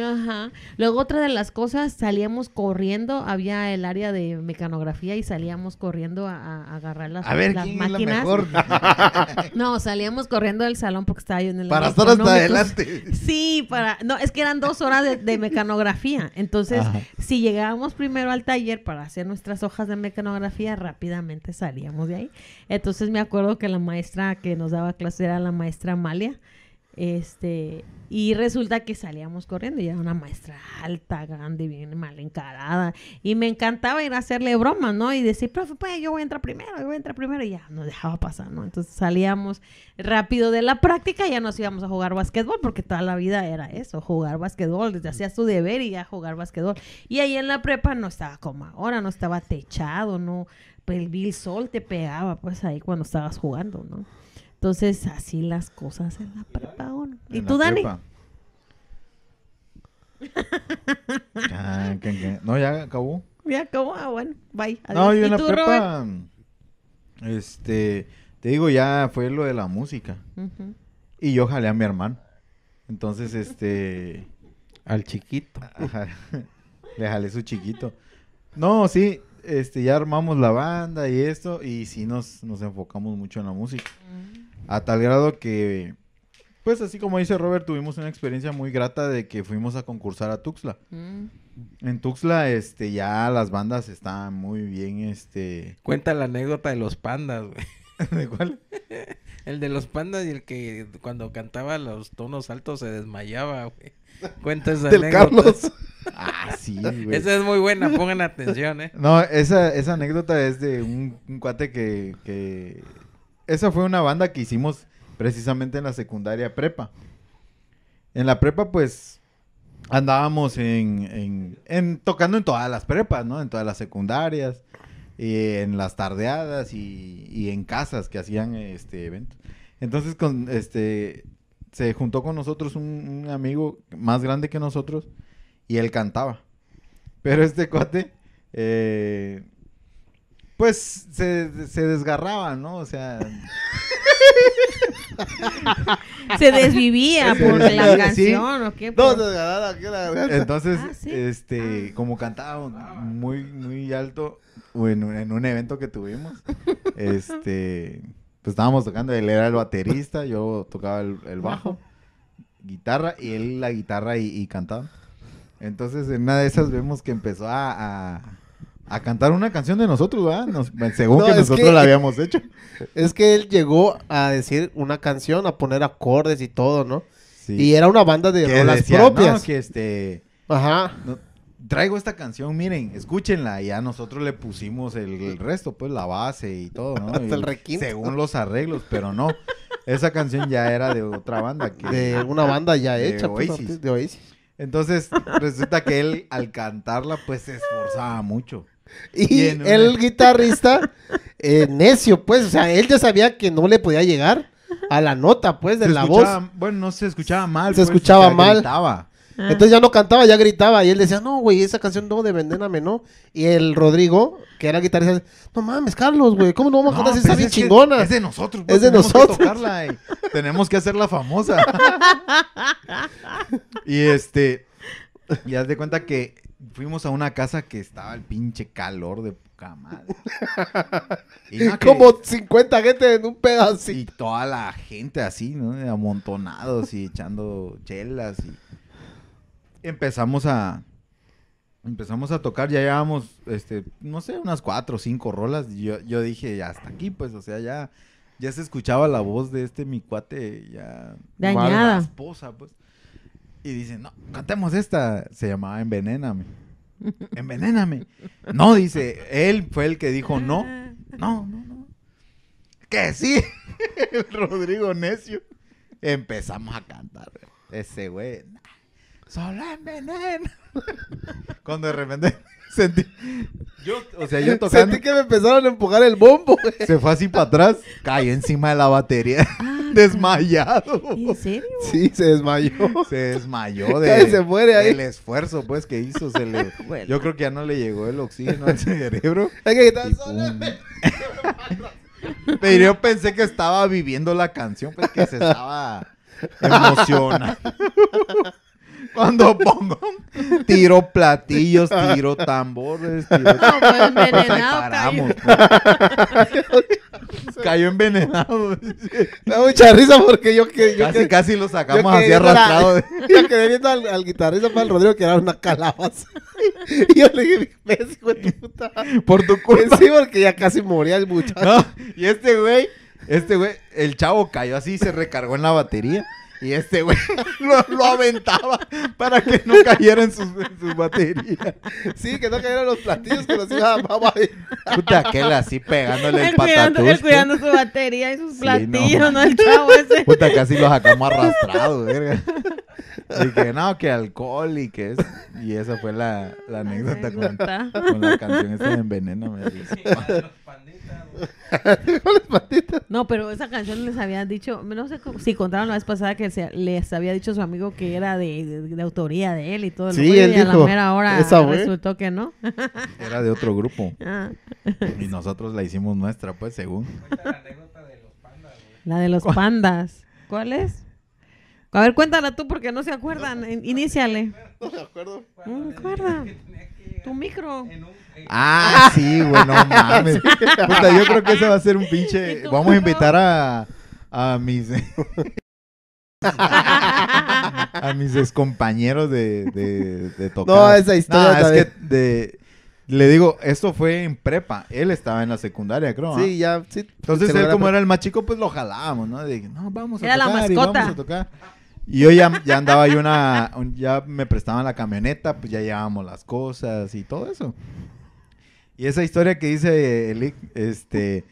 Ajá. Luego otra de las cosas, salíamos corriendo, había el área de mecanografía y salíamos corriendo a, agarrar las, a ver, máquinas. Es [laughs] no, salíamos corriendo del salón porque estaba yo en el Para estar hasta adelante. Sí, para no, es que eran dos horas de, mecanografía. Entonces, si llegábamos primero al taller para hacer nuestras hojas de mecanografía, rápidamente salíamos de ahí. Entonces me acuerdo que la maestra que nos daba clase era la maestra Amalia. Este, y resulta que salíamos corriendo y era una maestra alta, grande, bien mal encarada. Y me encantaba ir a hacerle bromas, ¿no? Y decir, profe, pues yo voy a entrar primero, yo voy a entrar primero. Y ya no dejaba pasar, ¿no? Entonces salíamos rápido de la práctica y ya nos íbamos a jugar basquetbol, porque toda la vida era eso, jugar basquetbol. desde hacías tu deber y ya jugar basquetbol. Y ahí en la prepa no estaba como ahora, no estaba techado, no, el vil sol te pegaba pues ahí cuando estabas jugando, ¿no? Entonces, así las cosas en la prepa, ¿Y tú, Dani? Ah, no, ya acabó. Ya acabó, ah, bueno, bye. No, yo en la prepa, este, te digo, ya fue lo de la música. Y yo jalé a mi hermano. Entonces, este... Al chiquito. [laughs] le jalé su chiquito. No, sí, este, ya armamos la banda y esto, y sí nos, nos enfocamos mucho en la música. Mm. A tal grado que, pues así como dice Robert, tuvimos una experiencia muy grata de que fuimos a concursar a Tuxla mm. En Tuxla este, ya las bandas están muy bien, este... Cuenta la anécdota de los pandas, [laughs] ¿De cuál? [laughs] El de los pandas y el que cuando cantaba los tonos altos se desmayaba, Cuenta esa [laughs] anécdota. Ah, sí, [laughs] güey. Esa es muy buena, pongan atención, ¿eh? No, esa, anécdota es de un, cuate que, Esa fue una banda que hicimos precisamente en la secundaria prepa. En la prepa, pues, andábamos en, tocando en todas las prepas, ¿no? En todas las secundarias, en las tardeadas y, en casas que hacían este eventos. Entonces, con, este, se juntó con nosotros un amigo más grande que nosotros y él cantaba. Pero este cuate, eh, pues se, desgarraba, ¿no? O sea... [laughs] se desvivía [laughs] por la canción o qué ah, entonces este ah. como cantaba muy muy alto en un evento que tuvimos [laughs] este pues estábamos tocando él era el baterista yo tocaba el, bajo guitarra y él la guitarra y cantaba entonces, en una de esas vemos que empezó a, cantar una canción de nosotros, ¿verdad? según que nosotros la habíamos hecho. Es que él llegó a decir una canción, a poner acordes y todo, ¿no? Sí. Y era una banda de las propias. que este... Ajá. traigo esta canción, miren, escúchenla. Y a nosotros le pusimos el, resto, pues la base y todo, ¿no? [laughs] Hasta el requinto. Según los arreglos, pero no. Esa canción ya era de otra banda. de una banda ya hecha. De pues, de Oasis. Entonces, resulta que él al cantarla, pues se esforzaba mucho. Y, el guitarrista, eh, necio, pues, o sea, él ya sabía que no le podía llegar a la nota, pues, de la voz. Bueno, no se escuchaba mal. Se pues, escuchaba mal. Ah. Entonces ya no cantaba, ya gritaba. Y él decía, no, güey, esa canción no de Vendéname, ¿no? Y el Rodrigo, que era guitarrista, no mames, Carlos, güey, ¿cómo no vamos a cantar esa bien chingona? Es de nosotros, Es pues, de tenemos nosotros. Que tocarla y tenemos que hacerla famosa. [laughs] y este, y haz de cuenta que fuimos a una casa que estaba el pinche calor de poca madre. [laughs] Y Como 50 gente en un pedacito. Y toda la gente así, ¿no? Amontonados y echando chelas y empezamos a, empezamos a tocar, ya llevábamos, este, no sé, unas cuatro o cinco rolas. Yo, yo dije, ya hasta aquí, pues, o sea, ya, ya se escuchaba la voz de este mi cuate, ya. Dañada. esposa, pues. Y dice, no, cantemos esta. Se llamaba Envenéname. [laughs] Envenéname. No, dice, él fue el que dijo no. No, no, no. Que sí. [laughs] Rodrigo Necio. Empezamos a cantar. Ese güey solo envenena. [laughs] Cuando de repente [laughs] sentí. Yo, o sea, yo [laughs] Sentí que me empezaron a empujar el bombo, güey. Se fue así para atrás, cayó encima de la batería. Ah, desmayado. ¿En serio? Sí, se desmayó. Se desmayó de, se muere esfuerzo, pues, que hizo. Se le, Yo creo que ya no le llegó el oxígeno al cerebro. Es que está Pero yo pensé que estaba viviendo la canción, pues que se estaba emocionando. Cuando [laughs] pongo. Tiro platillos, [laughs] tiro tambores, tiro. No, fue envenenado. Paramos, [laughs] pues. Cayó envenenado. Da mucha risa porque yo que. Yo casi, que, casi lo sacamos así arrastrado. yo quedé viendo al, al guitarrista para el Rodrigo que era una calabaza. y yo le dije, me puta. Por tu culpa. Sí, porque ya casi moría el muchacho. y este güey, este güey, el chavo cayó así y se recargó en la batería. Y este güey [laughs] lo, aventaba para que no cayera en sus, sus, baterías. Sí, que no cayeran los platillos que los iba a Puta, aquel así pegándole el, [laughs] patatús. El cuidando su batería y sus platillos, no. el chavo ese. Puta, casi los sacamos arrastrado, verga. Y que no, que alcohol y es. Y esa fue la, la anécdota con, la canción esta de Envenena. Me [laughs] no, pero esa canción les había dicho, no sé si contaron la vez pasada que les había dicho su amigo que era de, autoría de él y todo. Sí, y él y a la mera hora resultó que no. [laughs] era de otro grupo. Ah. Y nosotros la hicimos nuestra, pues, según. La de los pandas. ¿Cuál? pandas. ¿Cuál es? A ver, cuéntala tú porque no se acuerdan. Iníciale. No me acuerdo. No me acuerdo. Tu micro. Eh, ah, sí, güey, no [laughs] mames. yo creo que ese va a ser un pinche. Vamos a invitar a, a mis. [laughs] a mis compañeros de, de, de tocar. No, esa historia. es que de, le digo, esto fue en prepa. Él estaba en la secundaria, creo. ¿ah? Sí, ya, sí. Entonces él, como era el más chico, pues lo jalábamos, ¿no? no, vamos a era tocar. la mascota. Y yo ya, andaba ahí una, ya me prestaban la camioneta, pues ya llevábamos las cosas y todo eso. Y esa historia que dice Elick, este,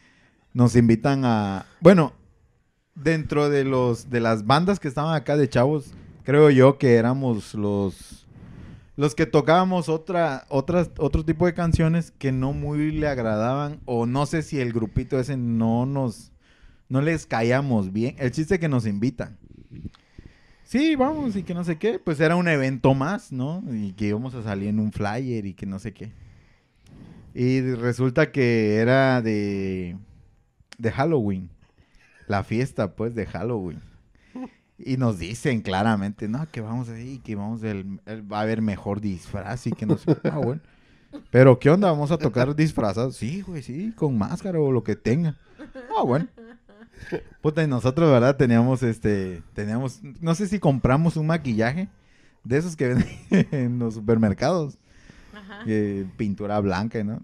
nos invitan a, bueno, dentro de los, de las bandas que estaban acá de chavos, creo yo que éramos los, los que tocábamos otra, otras, otro tipo de canciones que no muy le agradaban o no sé si el grupito ese no nos, no les caíamos bien. El chiste es que nos invitan sí, vamos, y que no sé qué. Pues era un evento más, ¿no? Y que íbamos a salir en un flyer y que no sé qué. Y resulta que era de, de Halloween. La fiesta, pues, de Halloween. Y nos dicen claramente, no, que vamos ahí, que vamos, va a haber mejor disfraz y que no sé. Ah, bueno. Pero, ¿qué onda? ¿Vamos a tocar disfrazados? Sí, güey, sí, con máscara o lo que tenga. Ah, bueno. Puta, y nosotros, ¿verdad? Teníamos este, teníamos, no sé si compramos un maquillaje de esos que venden [laughs] en los supermercados. Ajá. pintura blanca, ¿no?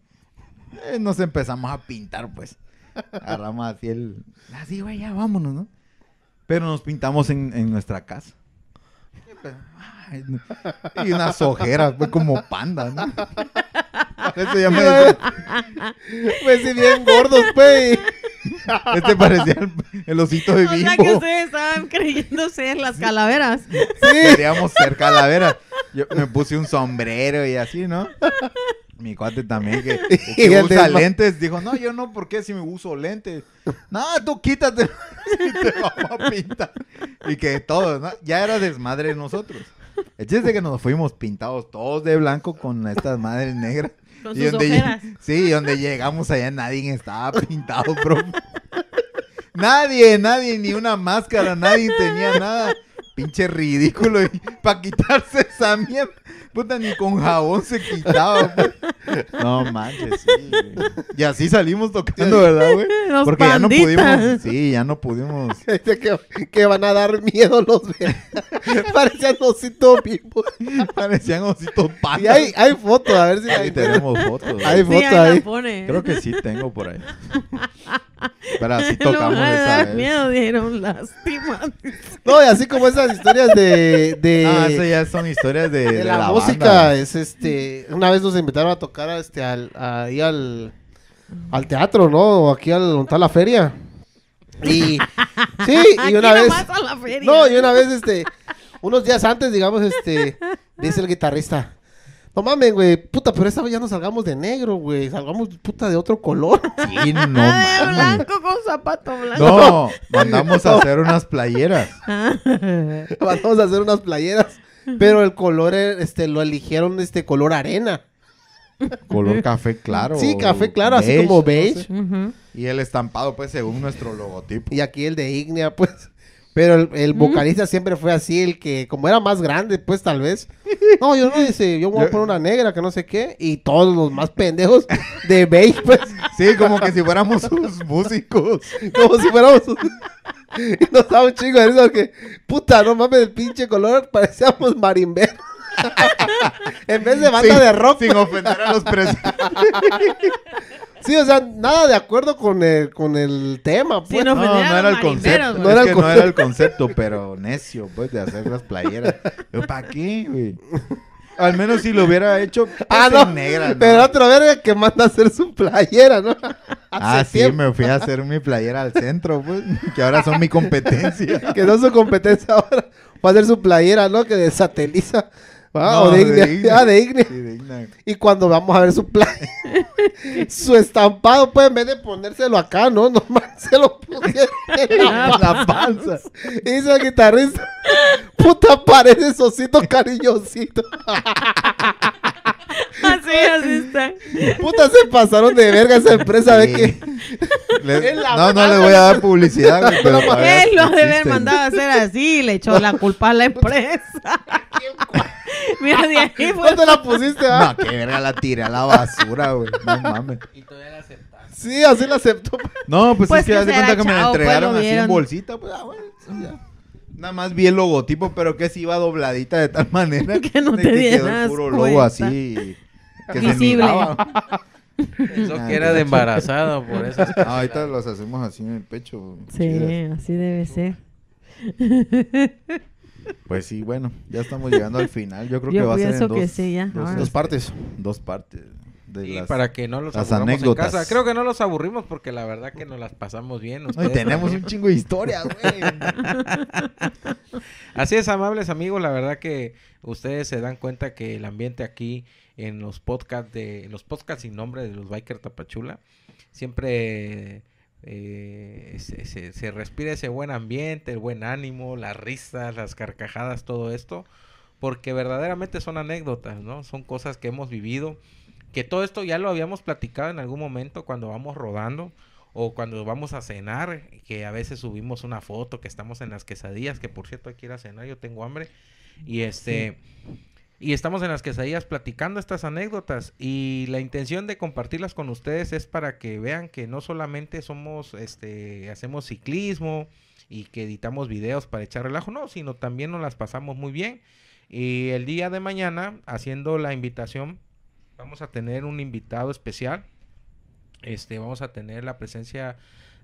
Eh, nos empezamos a pintar, pues. Agarramos así el, así, güey, ya vámonos, ¿no? Pero nos pintamos en, nuestra casa. Y pues, unas ojeras, pues, como pandas, ¿no? [laughs] eso ya me... Pues si bien gordos, güey. Pues. [laughs] Este parecía el, osito de bimbo. O sea que ustedes estaban creyéndose ser las calaveras. Sí, queríamos ser calaveras. Yo me puse un sombrero y así, ¿no? Mi cuate también que, [laughs] usa lentes dijo, no, yo no, ¿por qué si me uso lentes? No, tú quítate [laughs] y te vamos a pintar. Y que todos, ¿no? Ya era desmadre nosotros. El chiste que nos fuimos pintados todos de blanco con estas madres negras. Sí, y donde Sí, donde llegamos allá nadie estaba pintado, profe. [laughs] nadie, nadie, ni una máscara, nadie tenía nada. Pinche ridículo. Y para quitarse esa mierda. Puta, ni con jabón se quitaba, pues. No manches, sí. Y así salimos tocando, ¿verdad, güey? [laughs] Porque ya no pudimos. Sí, ya no pudimos. [laughs] Este, que, que van a dar miedo los [laughs] Parecían ositos Parecían ositos pá. Y hay, hay fotos, a ver si ahí tenemos fotos. Hay fotos ahí. Creo que sí tengo por ahí. Pero así tocamos esa miedo, lástima. No, y así como esa historias de. de [laughs] ah, son historias de. la, música. es este. Una vez nos invitaron a tocar este, al, ahí al. teatro, ¿no? Aquí al montar la feria. Y. [laughs] Sí, y una vez. No, y una vez, este. Unos días antes, digamos, este. Dice el guitarrista. No mames, güey. Puta, pero esta vez ya no salgamos de negro, güey. Salgamos, puta, de otro color. Sí, [laughs] no ah, mames. blanco con zapato blanco. No, mandamos a hacer unas playeras. [laughs] Ah. mandamos a hacer unas playeras. Pero el color, eh, este, lo eligieron este color arena. Color café claro. Sí, café claro, así como beige. Y el estampado, pues, según nuestro logotipo. Y aquí el de Ignea, pues. Pero el, vocalista siempre fue así, el que, como era más grande, pues tal vez. No, yo no dice, yo voy a poner una negra que no sé qué. Y todos los más pendejos de beige, pues. Sí, como que si fuéramos sus músicos. Como si fuéramos sus... Y nos un chingo eso que, puta, no mames, el pinche color, parecíamos marimberos. [laughs] en vez de banda de rock. Sin ofender a los presos. [laughs] sí, o sea, nada de acuerdo con el, con el tema, pues. No, no, era el concepto. No era, el, concepto, pero necio, pues, de hacer las playeras. ¿Para qué, Al menos si lo hubiera hecho pues, ah, negra, Pero otra verga que manda a hacer su playera, ¿no? [laughs] ah, sí, me fui a hacer mi playera al centro, pues, que ahora son mi competencia. que no su competencia ahora. Va a hacer su playera, ¿no? Que desateliza ¿Ah? o de, [laughs] ah, Y cuando vamos a ver su plan, [laughs] [laughs] su estampado, pues en vez de ponérselo acá, ¿no? Nomás se lo pusieron en la, panza. Y dice el guitarrista, puta, parece socito cariñosito. Así, así está. Puta, se pasaron de verga esa empresa, sí. que... No, no le voy a dar publicidad, Él lo debe haber mandado a hacer así le echó la culpa a la empresa. [laughs] Mira, de ahí ¿Dónde la pusiste, ah? No, que verga, la tiré a la basura, güey. No mames. Y todavía la aceptaste. Sí, así la aceptó. Pues. No, pues, sí pues es que, hace cuenta que me la pues, entregaron así en bolsita, pues, ah, bueno. Nada más vi el logotipo, pero que si iba dobladita de tal manera [laughs] que no te que quedó un puro logo así. Que Visible. Eso que ah, era de embarazada, por eso. No, ah, ahorita las hacemos así en el pecho. Sí, así debe ser. [laughs] Pues sí, bueno, ya estamos llegando al final. Yo creo que va a ser en dos, este, Dos, partes. Dos partes. y para que no los aburramos en casa. Creo que no los aburrimos porque la verdad que nos las pasamos bien. tenemos un chingo de historias, güey. [laughs] Así es, amables amigos. La verdad que ustedes se dan cuenta que el ambiente aquí en los podcasts de los podcasts sin nombre de los Biker Tapachula siempre eh, se, respira ese buen ambiente, el buen ánimo, las risas, las carcajadas, todo esto, porque verdaderamente son anécdotas, ¿no? Son cosas que hemos vivido, que todo esto ya lo habíamos platicado en algún momento cuando vamos rodando o cuando vamos a cenar, que a veces subimos una foto que estamos en las quesadillas, que por cierto aquí era cenar, yo tengo hambre, y este... Y estamos en las quesadillas platicando estas anécdotas y la intención de compartirlas con ustedes es para que vean que no solamente somos, este, hacemos ciclismo y que editamos videos para echar relajo, no, sino también nos las pasamos muy bien. Y el día de mañana, haciendo la invitación, vamos a tener un invitado especial. Este, vamos a tener la presencia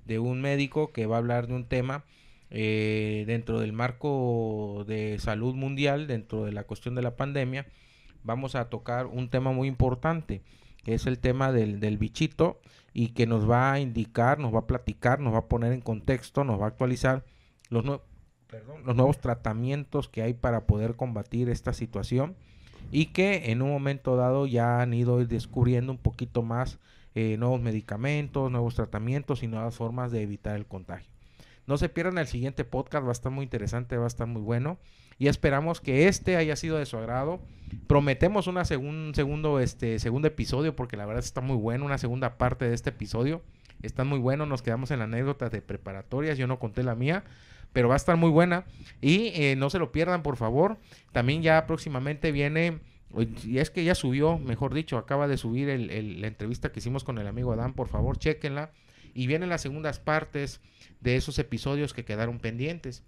de un médico que va a hablar de un tema eh, dentro del marco de salud mundial, dentro de la cuestión de la pandemia, vamos a tocar un tema muy importante, que es el tema del, del bichito y que nos va a indicar, nos va a platicar, nos va a poner en contexto, nos va a actualizar los, nuevos tratamientos que hay para poder combatir esta situación y que en un momento dado ya han ido descubriendo un poquito más eh, nuevos medicamentos, nuevos tratamientos y nuevas formas de evitar el contagio. No se pierdan el siguiente podcast, va a estar muy interesante, va a estar muy bueno. Y esperamos que este haya sido de su agrado. Prometemos una segundo, este, segundo episodio, porque la verdad está muy bueno, una segunda parte de este episodio. Está muy bueno, nos quedamos en anécdotas de preparatorias, yo no conté la mía pero va a estar muy buena. Y eh, no se lo pierdan, por favor. También ya próximamente viene, y es que ya subió, mejor dicho, acaba de subir el, la entrevista que hicimos con el amigo Adán, por favor, chequenla y vienen las segundas partes de esos episodios que quedaron pendientes.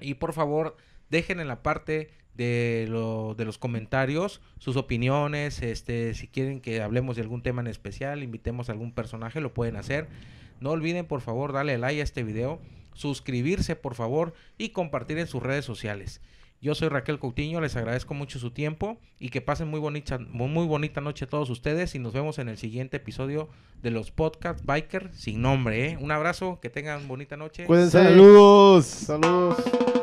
Y por favor, dejen en la parte de, los comentarios sus opiniones, este, si quieren que hablemos de algún tema en especial, invitemos a algún personaje, lo pueden hacer. No olviden, por favor, darle like a este video, suscribirse, por favor, y compartir en sus redes sociales. Yo soy Raquel Coutinho, les agradezco mucho su tiempo y que pasen muy bonita, muy bonita noche a todos ustedes y nos vemos en el siguiente episodio de los podcast Biker sin nombre. ¿eh? Un abrazo, que tengan bonita noche. Cuídense. Saludos. Saludos.